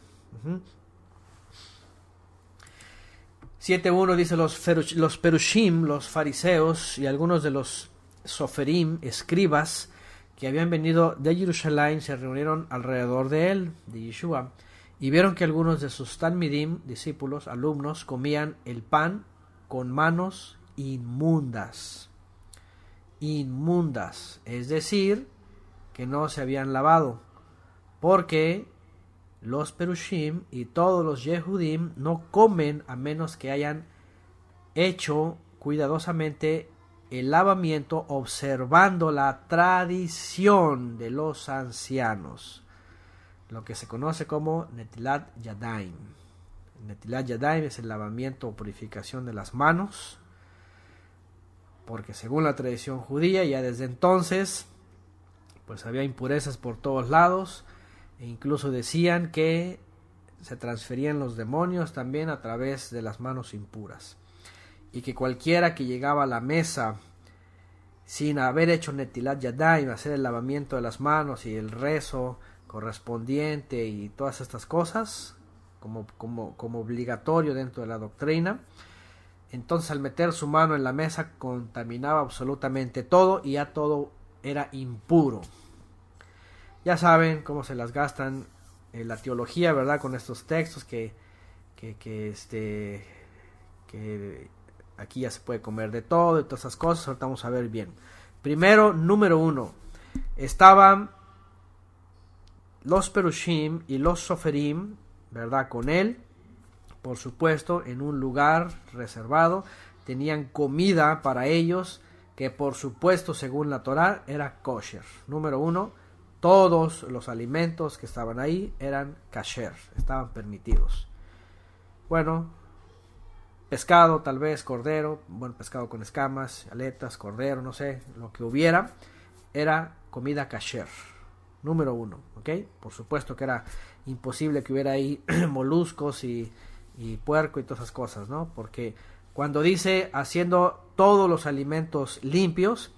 7, 1, 7.1 dice los perushim, los fariseos y algunos de los soferim, escribas, que habían venido de Jerusalén se reunieron alrededor de él, de Yeshua, y vieron que algunos de sus Talmidim, discípulos, alumnos, comían el pan con manos inmundas. Inmundas, es decir, que no se habían lavado, porque los Perushim y todos los Yehudim no comen a menos que hayan hecho cuidadosamente el lavamiento observando la tradición de los ancianos, lo que se conoce como Netilat Yadaim. Netilat Yadaim es el lavamiento o purificación de las manos, porque según la tradición judía, ya desde entonces, pues había impurezas por todos lados, e incluso decían que se transferían los demonios también a través de las manos impuras y que cualquiera que llegaba a la mesa sin haber hecho Netilat yadayim hacer el lavamiento de las manos y el rezo correspondiente y todas estas cosas como, como, como obligatorio dentro de la doctrina, entonces al meter su mano en la mesa contaminaba absolutamente todo y ya todo era impuro. Ya saben cómo se las gastan la teología, ¿verdad? Con estos textos que, que, que, este, que aquí ya se puede comer de todo de todas esas cosas. Ahorita vamos a ver bien. Primero, número uno, estaban los Perushim y los Soferim, ¿verdad? Con él, por supuesto, en un lugar reservado. Tenían comida para ellos, que por supuesto, según la Torah, era kosher. Número uno, todos los alimentos que estaban ahí eran kosher, estaban permitidos. Bueno, pescado tal vez, cordero, bueno, pescado con escamas, aletas, cordero, no sé, lo que hubiera, era comida kasher, número uno, ¿ok? Por supuesto que era imposible que hubiera ahí *clears throat* moluscos y, y puerco y todas esas cosas, ¿no? Porque cuando dice haciendo todos los alimentos limpios,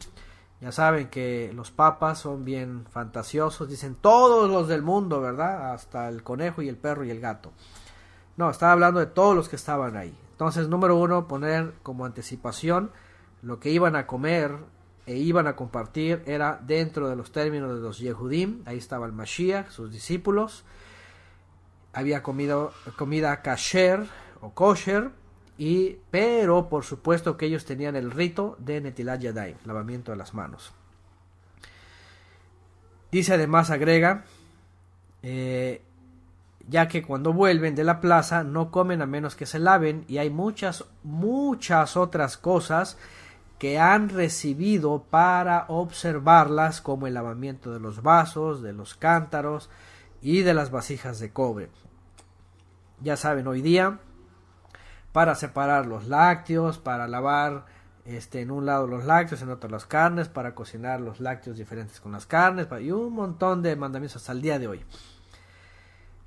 ya saben que los papas son bien fantasiosos, dicen todos los del mundo, ¿verdad? Hasta el conejo y el perro y el gato. No, estaba hablando de todos los que estaban ahí. Entonces, número uno, poner como anticipación lo que iban a comer e iban a compartir era dentro de los términos de los Yehudim. Ahí estaba el Mashiach, sus discípulos. Había comido, comida kasher o kosher. Y, pero por supuesto que ellos tenían el rito de Netilat yaday, lavamiento de las manos. Dice además, agrega, eh, ya que cuando vuelven de la plaza no comen a menos que se laven y hay muchas, muchas otras cosas que han recibido para observarlas como el lavamiento de los vasos, de los cántaros y de las vasijas de cobre. Ya saben, hoy día, para separar los lácteos, para lavar este, en un lado los lácteos, en otro las carnes, para cocinar los lácteos diferentes con las carnes, y un montón de mandamientos hasta el día de hoy.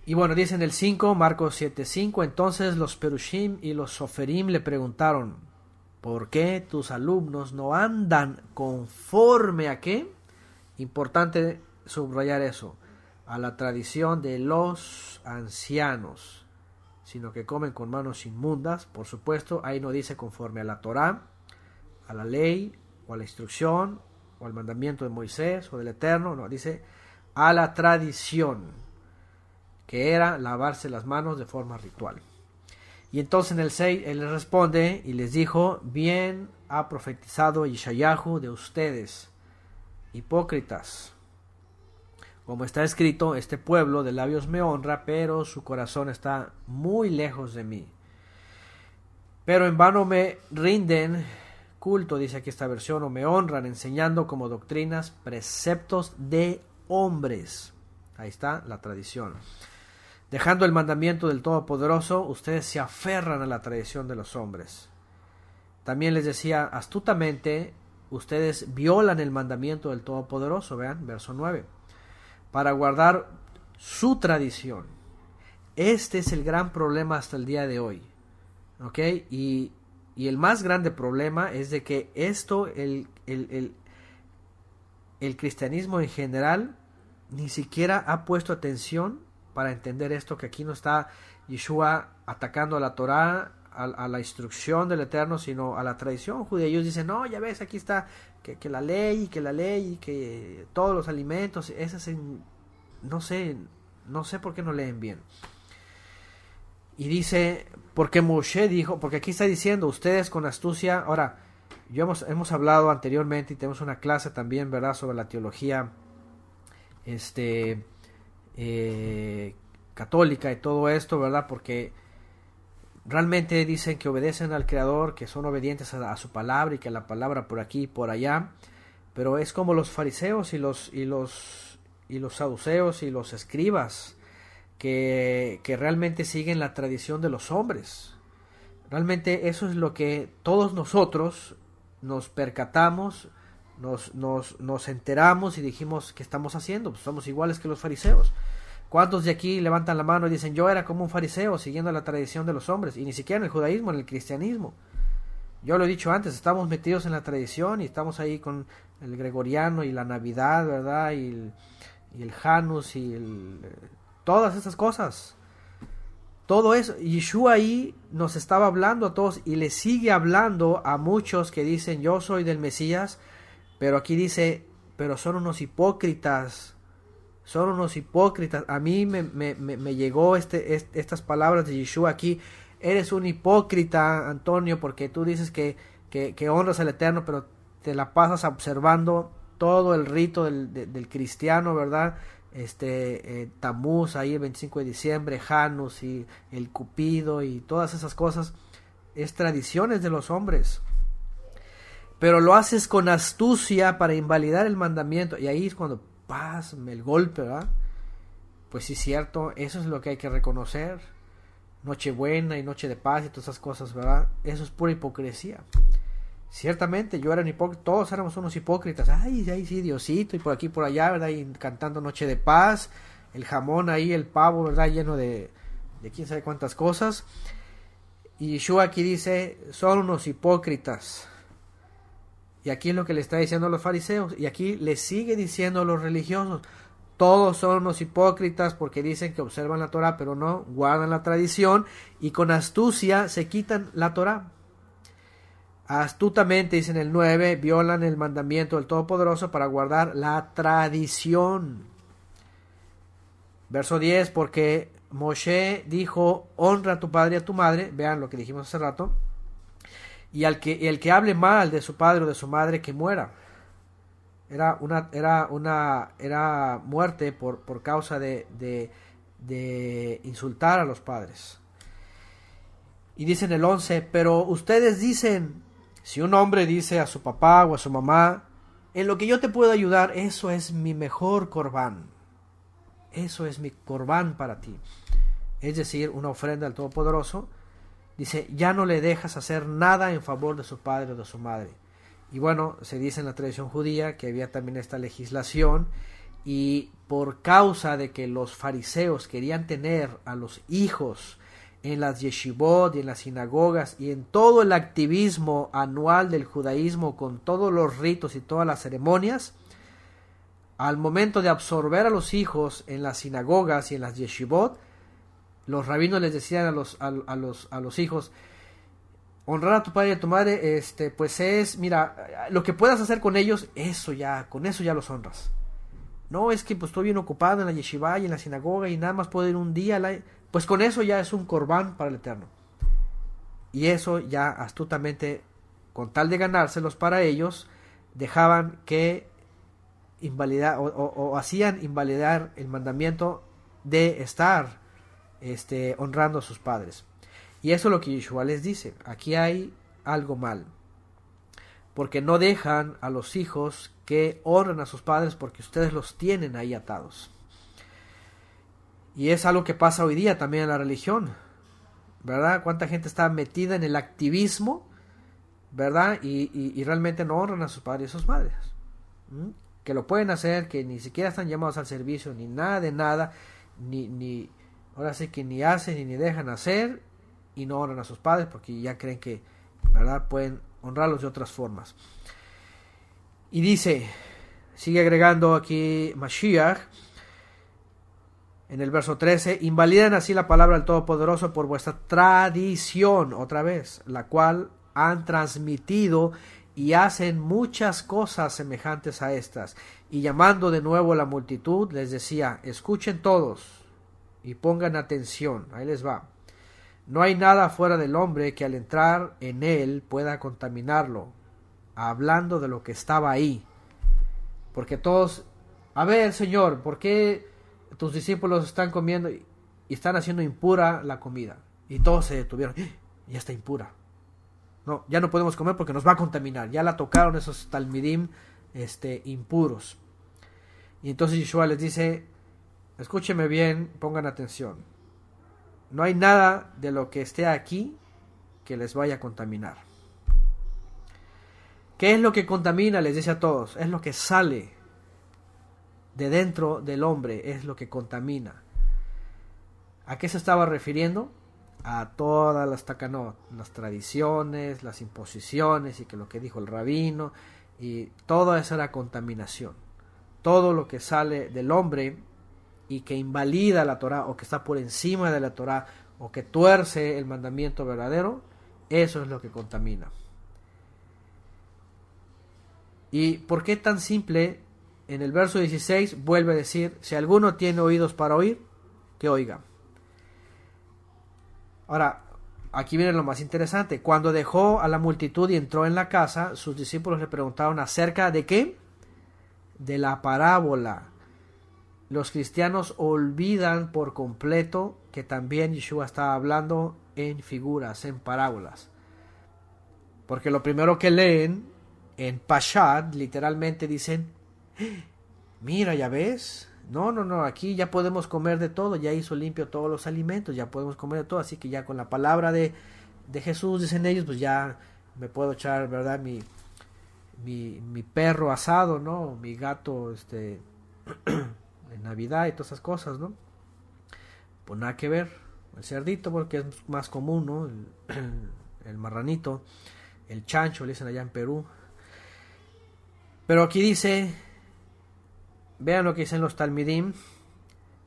Y bueno, dice en el 5, Marcos 7:5, entonces los Perushim y los Soferim le preguntaron, ¿por qué tus alumnos no andan conforme a qué? Importante subrayar eso, a la tradición de los ancianos, sino que comen con manos inmundas, por supuesto, ahí no dice conforme a la Torá, a la ley, o a la instrucción, o al mandamiento de Moisés, o del Eterno, no, dice a la tradición que era lavarse las manos de forma ritual. Y entonces en el 6 él les responde y les dijo, bien ha profetizado Ishayahu de ustedes, hipócritas. Como está escrito, este pueblo de labios me honra, pero su corazón está muy lejos de mí. Pero en vano me rinden culto, dice aquí esta versión, o me honran enseñando como doctrinas preceptos de hombres. Ahí está la tradición. Dejando el mandamiento del Todopoderoso, ustedes se aferran a la tradición de los hombres. También les decía, astutamente, ustedes violan el mandamiento del Todopoderoso, vean, verso 9, para guardar su tradición. Este es el gran problema hasta el día de hoy. ¿Ok? Y, y el más grande problema es de que esto, el, el, el cristianismo en general, ni siquiera ha puesto atención para entender esto, que aquí no está Yeshua atacando a la Torá, a, la instrucción del Eterno, sino a la tradición judía. Ellos dicen, no, ya ves, aquí está que, la ley, que la ley, que todos los alimentos, esas en, no sé, no sé por qué no leen bien. Y dice, porque Moshe dijo, porque aquí está diciendo, ustedes con astucia, ahora, yo hemos, hemos hablado anteriormente y tenemos una clase también, ¿verdad?, sobre la teología, este, eh, católica y todo esto, ¿verdad? Porque realmente dicen que obedecen al Creador, que son obedientes a, su palabra y que la palabra por aquí y por allá, pero es como los fariseos y los, y los, y los saduceos y los escribas, que, que realmente siguen la tradición de los hombres. Realmente eso es lo que todos nosotros nos percatamos, nos, enteramos y dijimos, ¿qué estamos haciendo? Pues somos iguales que los fariseos. ¿Cuántos de aquí levantan la mano y dicen, yo era como un fariseo siguiendo la tradición de los hombres? Y ni siquiera en el judaísmo, en el cristianismo. Yo lo he dicho antes, estamos metidos en la tradición y estamos ahí con el gregoriano y la Navidad, ¿verdad? Y el, Janus y eh, todas esas cosas. Todo eso, Yeshua ahí nos estaba hablando a todos y le sigue hablando a muchos que dicen yo soy del Mesías, pero aquí dice, pero son unos hipócritas, son unos hipócritas. A mí me, me, me, llegó este, estas palabras de Yeshua aquí. Eres un hipócrita, Antonio, porque tú dices que, que, honras al Eterno, pero te la pasas observando todo el rito del, cristiano, ¿verdad? Este, eh, Tamuz, ahí el 25 de diciembre, Janus y el Cupido y todas esas cosas. Es tradiciones de los hombres pero lo haces con astucia para invalidar el mandamiento. Y ahí es cuando, paz, el golpe, ¿verdad? Pues sí, cierto, eso es lo que hay que reconocer. noche buena y noche de paz y todas esas cosas, ¿verdad? Eso es pura hipocresía. Ciertamente, yo era un hipócrita, todos éramos unos hipócritas. Ay, ay, sí, Diosito, y por aquí, por allá, ¿verdad? Y cantando Noche de Paz, el jamón ahí, el pavo, ¿verdad? Lleno de, de quién sabe cuántas cosas. Y Yeshua aquí dice, son unos hipócritas y aquí es lo que le está diciendo a los fariseos. Y aquí le sigue diciendo a los religiosos. Todos son los hipócritas porque dicen que observan la Torah, pero no guardan la tradición y con astucia se quitan la Torah. Astutamente, dicen el 9, violan el mandamiento del Todopoderoso para guardar la tradición. Verso 10, porque Moshe dijo, honra a tu padre y a tu madre. Vean lo que dijimos hace rato y al que, el que hable mal de su padre o de su madre que muera. Era una, era una era muerte por, por causa de, de, insultar a los padres. Y dicen el 11, pero ustedes dicen, si un hombre dice a su papá o a su mamá, en lo que yo te puedo ayudar, eso es mi mejor corbán. Eso es mi corbán para ti. Es decir, una ofrenda al Todopoderoso Dice, ya no le dejas hacer nada en favor de su padre o de su madre. Y bueno, se dice en la tradición judía que había también esta legislación y por causa de que los fariseos querían tener a los hijos en las yeshivot y en las sinagogas y en todo el activismo anual del judaísmo con todos los ritos y todas las ceremonias, al momento de absorber a los hijos en las sinagogas y en las yeshivot, los rabinos les decían a los, a, los, a los hijos, honrar a tu padre y a tu madre, este, pues es, mira, lo que puedas hacer con ellos, eso ya, con eso ya los honras. No, es que pues estoy bien ocupado en la yeshiva y en la sinagoga y nada más puedo ir un día, pues con eso ya es un corbán para el Eterno. Y eso ya astutamente, con tal de ganárselos para ellos, dejaban que invalidar o hacían invalidar el mandamiento de estar este, honrando a sus padres. Y eso es lo que Yeshua les dice. Aquí hay algo mal. Porque no dejan a los hijos que honren a sus padres porque ustedes los tienen ahí atados. Y es algo que pasa hoy día también en la religión. ¿Verdad? Cuánta gente está metida en el activismo. ¿Verdad? Y, realmente no honran a sus padres y a sus madres. Que lo pueden hacer, que ni siquiera están llamados al servicio, ni nada de nada, ni, ni, Ahora sí que ni hacen ni dejan hacer y no honran a sus padres porque ya creen que, ¿verdad? Pueden honrarlos de otras formas. Y dice, sigue agregando aquí Mashiach en el verso 13, invalidan así la palabra del Todopoderoso por vuestra tradición, otra vez, la cual han transmitido y hacen muchas cosas semejantes a estas. Y llamando de nuevo a la multitud, les decía, escuchen todos, y pongan atención, ahí les va. No hay nada fuera del hombre que al entrar en él pueda contaminarlo, hablando de lo que estaba ahí. Porque todos, a ver, Señor, ¿por qué tus discípulos están comiendo y están haciendo impura la comida? Y todos se detuvieron, y ¡Ah! ya está impura. No, ya no podemos comer porque nos va a contaminar. Ya la tocaron esos talmidim este, impuros. Y entonces Yeshua les dice, Escúcheme bien, pongan atención. No hay nada de lo que esté aquí que les vaya a contaminar. ¿Qué es lo que contamina? Les dice a todos. Es lo que sale de dentro del hombre, es lo que contamina. ¿A qué se estaba refiriendo? A todas las tacanot, las tradiciones, las imposiciones y que lo que dijo el rabino y toda esa era contaminación. Todo lo que sale del hombre y que invalida la Torah o que está por encima de la Torah o que tuerce el mandamiento verdadero, eso es lo que contamina. ¿Y por qué tan simple? En el verso 16 vuelve a decir, si alguno tiene oídos para oír, que oiga. Ahora, aquí viene lo más interesante. Cuando dejó a la multitud y entró en la casa, sus discípulos le preguntaron acerca de qué? De la parábola los cristianos olvidan por completo que también Yeshua está hablando en figuras, en parábolas. Porque lo primero que leen en Pashat, literalmente dicen, ¡Ah! mira, ya ves, no, no, no, aquí ya podemos comer de todo, ya hizo limpio todos los alimentos, ya podemos comer de todo, así que ya con la palabra de, Jesús, dicen ellos, pues ya me puedo echar, ¿verdad? Mi, mi, mi perro asado, ¿no? Mi gato, este, *clears throat* Navidad y todas esas cosas, ¿no? Pues nada que ver. El cerdito, porque es más común, ¿no? *clears throat* El, marranito, el chancho, le dicen allá en Perú. Pero aquí dice, vean lo que dicen los Talmidim,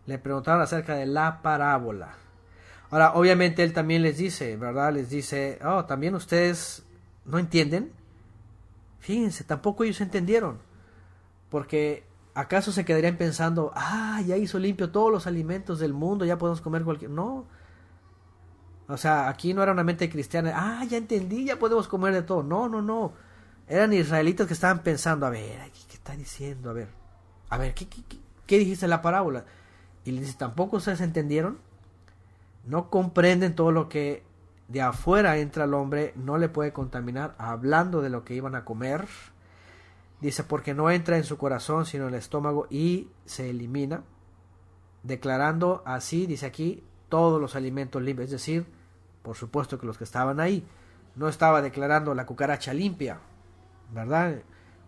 le preguntaron acerca de la parábola. Ahora, obviamente él también les dice, ¿verdad? Les dice, oh, también ustedes no entienden. Fíjense, tampoco ellos entendieron. Porque ¿Acaso se quedarían pensando, ah, ya hizo limpio todos los alimentos del mundo, ya podemos comer cualquier... No. O sea, aquí no era una mente cristiana, ah, ya entendí, ya podemos comer de todo. No, no, no. Eran israelitas que estaban pensando, a ver, ¿qué está diciendo? A ver, a ver, ¿qué, qué, qué, dijiste en la parábola? Y le dice, tampoco ustedes entendieron, no comprenden todo lo que de afuera entra al hombre, no le puede contaminar, hablando de lo que iban a comer Dice, porque no entra en su corazón, sino en el estómago y se elimina. Declarando así, dice aquí, todos los alimentos limpios. Es decir, por supuesto que los que estaban ahí. No estaba declarando la cucaracha limpia, ¿verdad?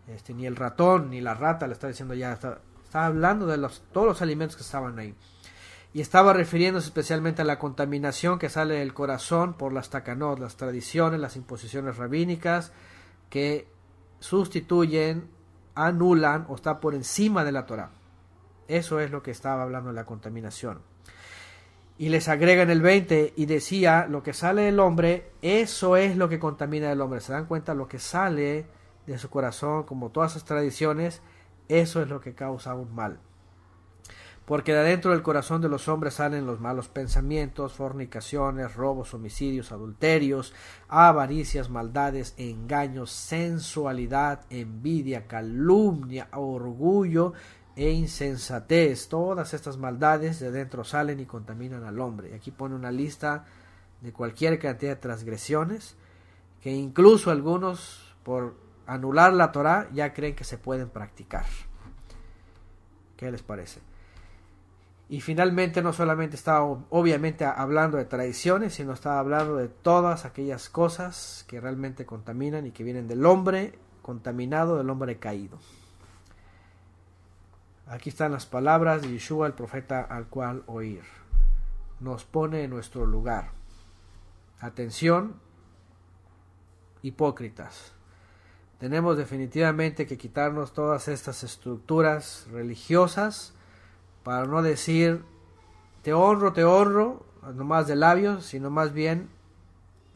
Este, ni el ratón, ni la rata, le está diciendo ya. Está, hablando de los, todos los alimentos que estaban ahí. Y estaba refiriéndose especialmente a la contaminación que sale del corazón por las tacanot, las tradiciones, las imposiciones rabínicas que sustituyen, anulan o está por encima de la Torah. Eso es lo que estaba hablando de la contaminación. Y les agrega en el 20 y decía, lo que sale del hombre, eso es lo que contamina al hombre. ¿Se dan cuenta? Lo que sale de su corazón, como todas sus tradiciones, eso es lo que causa un mal porque de adentro del corazón de los hombres salen los malos pensamientos, fornicaciones, robos, homicidios, adulterios, avaricias, maldades, engaños, sensualidad, envidia, calumnia, orgullo e insensatez. Todas estas maldades de adentro salen y contaminan al hombre. Y aquí pone una lista de cualquier cantidad de transgresiones que incluso algunos por anular la Torah ya creen que se pueden practicar. ¿Qué les parece? Y finalmente no solamente está obviamente hablando de tradiciones, sino estaba hablando de todas aquellas cosas que realmente contaminan y que vienen del hombre contaminado, del hombre caído. Aquí están las palabras de Yeshua, el profeta al cual oír. Nos pone en nuestro lugar. Atención, hipócritas. Tenemos definitivamente que quitarnos todas estas estructuras religiosas para no decir te honro, te honro, no más de labios, sino más bien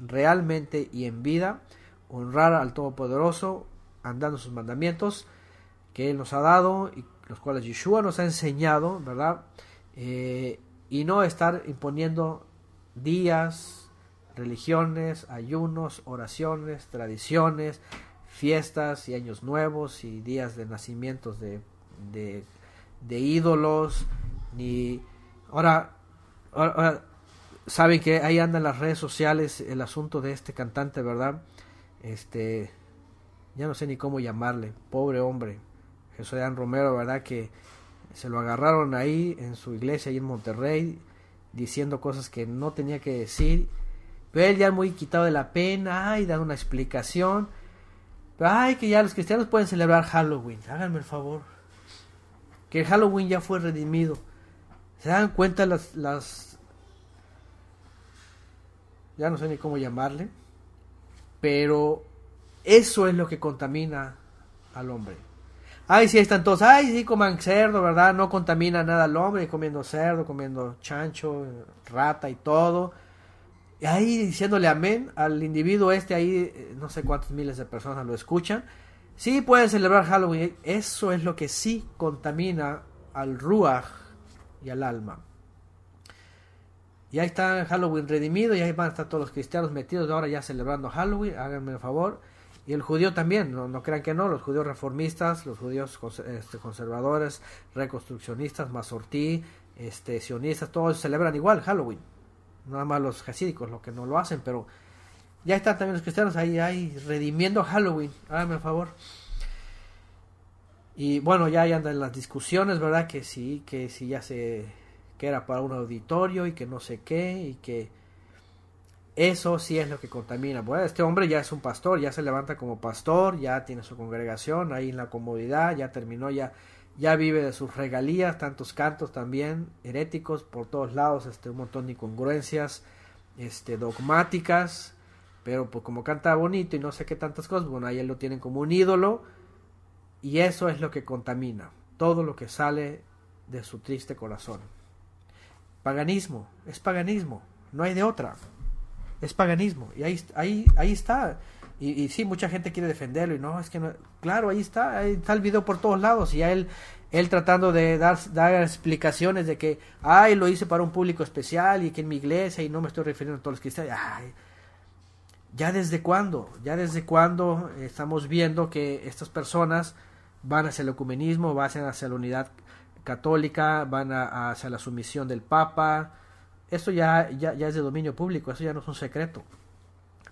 realmente y en vida honrar al Todopoderoso, andando sus mandamientos que Él nos ha dado y los cuales Yeshua nos ha enseñado, ¿verdad? Eh, y no estar imponiendo días, religiones, ayunos, oraciones, tradiciones, fiestas y años nuevos y días de nacimientos de de ídolos, ni... Ahora, ahora saben que ahí andan las redes sociales el asunto de este cantante, ¿verdad? Este, ya no sé ni cómo llamarle, pobre hombre, Jesús Dan Romero, ¿verdad? Que se lo agarraron ahí en su iglesia, ahí en Monterrey, diciendo cosas que no tenía que decir. Pero él ya muy quitado de la pena, ay, da una explicación. Ay, que ya los cristianos pueden celebrar Halloween, háganme el favor que Halloween ya fue redimido. ¿Se dan cuenta las, ya no sé ni cómo llamarle, pero eso es lo que contamina al hombre. Ay, sí, están todos, ay, sí, coman cerdo, ¿verdad? No contamina nada al hombre, comiendo cerdo, comiendo chancho, rata y todo. Y ahí diciéndole amén al individuo este, ahí eh, no sé cuántos miles de personas lo escuchan Sí pueden celebrar Halloween, eso es lo que sí contamina al Ruach y al alma. Y ahí está Halloween redimido y ahí van a estar todos los cristianos metidos ahora ya celebrando Halloween, háganme el favor. Y el judío también, no, crean que no, los judíos reformistas, los judíos este, conservadores, reconstruccionistas, masortí, este, sionistas, todos celebran igual Halloween. Nada más los jesídicos, los que no lo hacen, pero ya están también los cristianos ahí, redimiendo Halloween. Háganme el favor. Y bueno, ya ahí andan las discusiones, ¿verdad? Que sí, que sí ya se. que era para un auditorio y que no sé qué y que. Eso sí es lo que contamina. Bueno, este hombre ya es un pastor, ya se levanta como pastor, ya tiene su congregación ahí en la comodidad, ya terminó, ya, ya vive de sus regalías, tantos cantos también, heréticos por todos lados, este, un montón de incongruencias este, dogmáticas. Pero pues, como canta bonito y no sé qué tantas cosas, bueno, ahí lo tienen como un ídolo. Y eso es lo que contamina todo lo que sale de su triste corazón. Paganismo, es paganismo, no hay de otra. Es paganismo. Y ahí, ahí, ahí está. Y, y sí, mucha gente quiere defenderlo y no, es que no. Claro, ahí está, ahí está el video por todos lados. Y a él, tratando de dar, dar explicaciones de que, ay, lo hice para un público especial y que en mi iglesia y no me estoy refiriendo a todos los cristianos. Ay, ¿Ya desde cuándo? ¿Ya desde cuándo estamos viendo que estas personas van hacia el ecumenismo, van hacia la unidad católica, van hacia la sumisión del Papa? Esto ya, ya, ya es de dominio público, eso ya no es un secreto.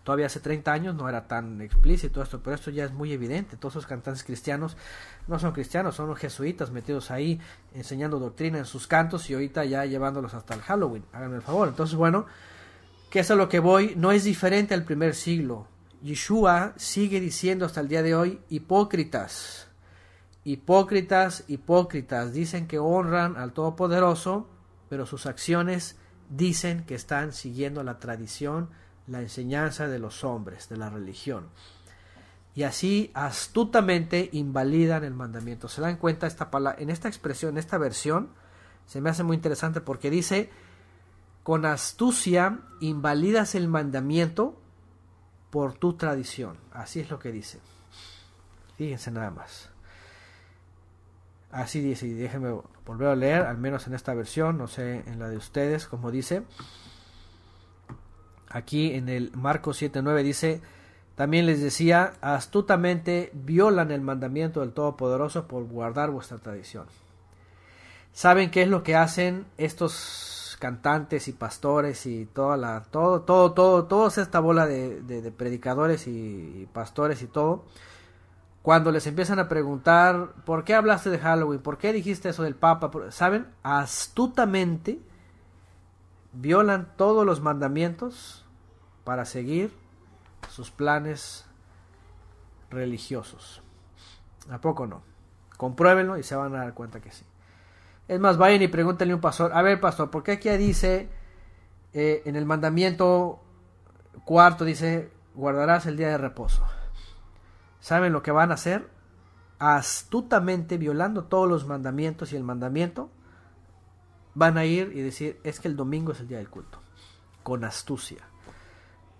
Todavía hace 30 años no era tan explícito esto, pero esto ya es muy evidente. Todos esos cantantes cristianos no son cristianos, son unos jesuitas metidos ahí enseñando doctrina en sus cantos y ahorita ya llevándolos hasta el Halloween. Háganme el favor. Entonces, bueno, que es a lo que voy, no es diferente al primer siglo. Yeshua sigue diciendo hasta el día de hoy, hipócritas, hipócritas, hipócritas, dicen que honran al Todopoderoso, pero sus acciones dicen que están siguiendo la tradición, la enseñanza de los hombres, de la religión. Y así astutamente invalidan el mandamiento. ¿Se dan cuenta esta palabra? En esta expresión, en esta versión, se me hace muy interesante porque dice, con astucia invalidas el mandamiento por tu tradición. Así es lo que dice. Fíjense nada más. Así dice, y déjenme volver a leer, al menos en esta versión, no sé en la de ustedes, como dice. Aquí en el Marcos 7.9 dice, también les decía, astutamente violan el mandamiento del Todopoderoso por guardar vuestra tradición. ¿Saben qué es lo que hacen estos cantantes y pastores y toda la, todo, todo, todo, toda esta bola de, predicadores y, y, pastores y todo, cuando les empiezan a preguntar, ¿por qué hablaste de Halloween? ¿Por qué dijiste eso del Papa? ¿Saben? Astutamente violan todos los mandamientos para seguir sus planes religiosos. ¿A poco no? Compruébenlo y se van a dar cuenta que sí. Es más, vayan y pregúntenle a un pastor, a ver pastor, ¿por qué aquí dice eh, en el mandamiento cuarto, dice, guardarás el día de reposo? ¿Saben lo que van a hacer? Astutamente violando todos los mandamientos y el mandamiento, van a ir y decir, es que el domingo es el día del culto, con astucia.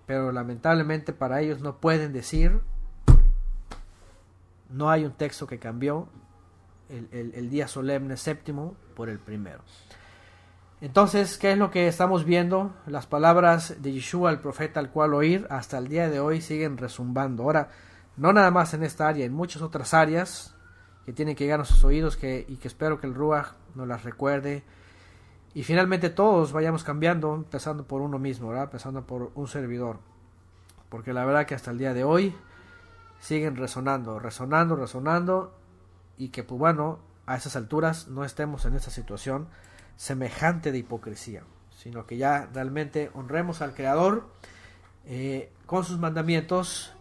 Pero lamentablemente para ellos no pueden decir, no hay un texto que cambió, el, día solemne séptimo por el primero. Entonces, ¿qué es lo que estamos viendo? Las palabras de Yeshua, el profeta al cual oír, hasta el día de hoy siguen resumbando. Ahora, no nada más en esta área, en muchas otras áreas que tienen que llegar a nuestros oídos y que espero que el Ruach nos las recuerde. Y finalmente todos vayamos cambiando, empezando por uno mismo, empezando por un servidor. Porque la verdad que hasta el día de hoy siguen resonando, resonando, resonando y que, pues bueno, a esas alturas no estemos en esa situación semejante de hipocresía, sino que ya realmente honremos al Creador eh, con sus mandamientos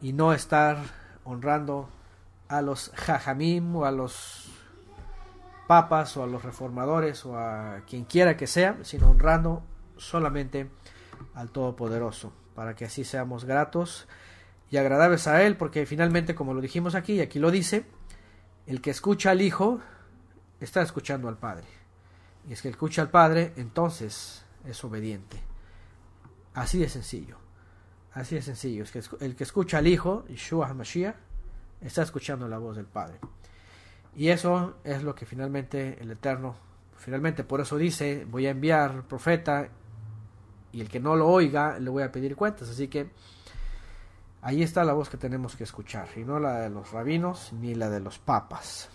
y no estar honrando a los jajamim o a los papas o a los reformadores o a quien quiera que sea, sino honrando solamente al Todopoderoso, para que así seamos gratos y agradables a Él, porque finalmente, como lo dijimos aquí y aquí lo dice, el que escucha al Hijo está escuchando al Padre. Y es que escucha al Padre, entonces es obediente. Así de sencillo. Así de sencillo. Es que el que escucha al Hijo, Yeshua HaMashiach, está escuchando la voz del Padre. Y eso es lo que finalmente el Eterno, finalmente por eso dice, voy a enviar profeta y el que no lo oiga le voy a pedir cuentas. Así que Ahí está la voz que tenemos que escuchar, y no la de los rabinos ni la de los papas.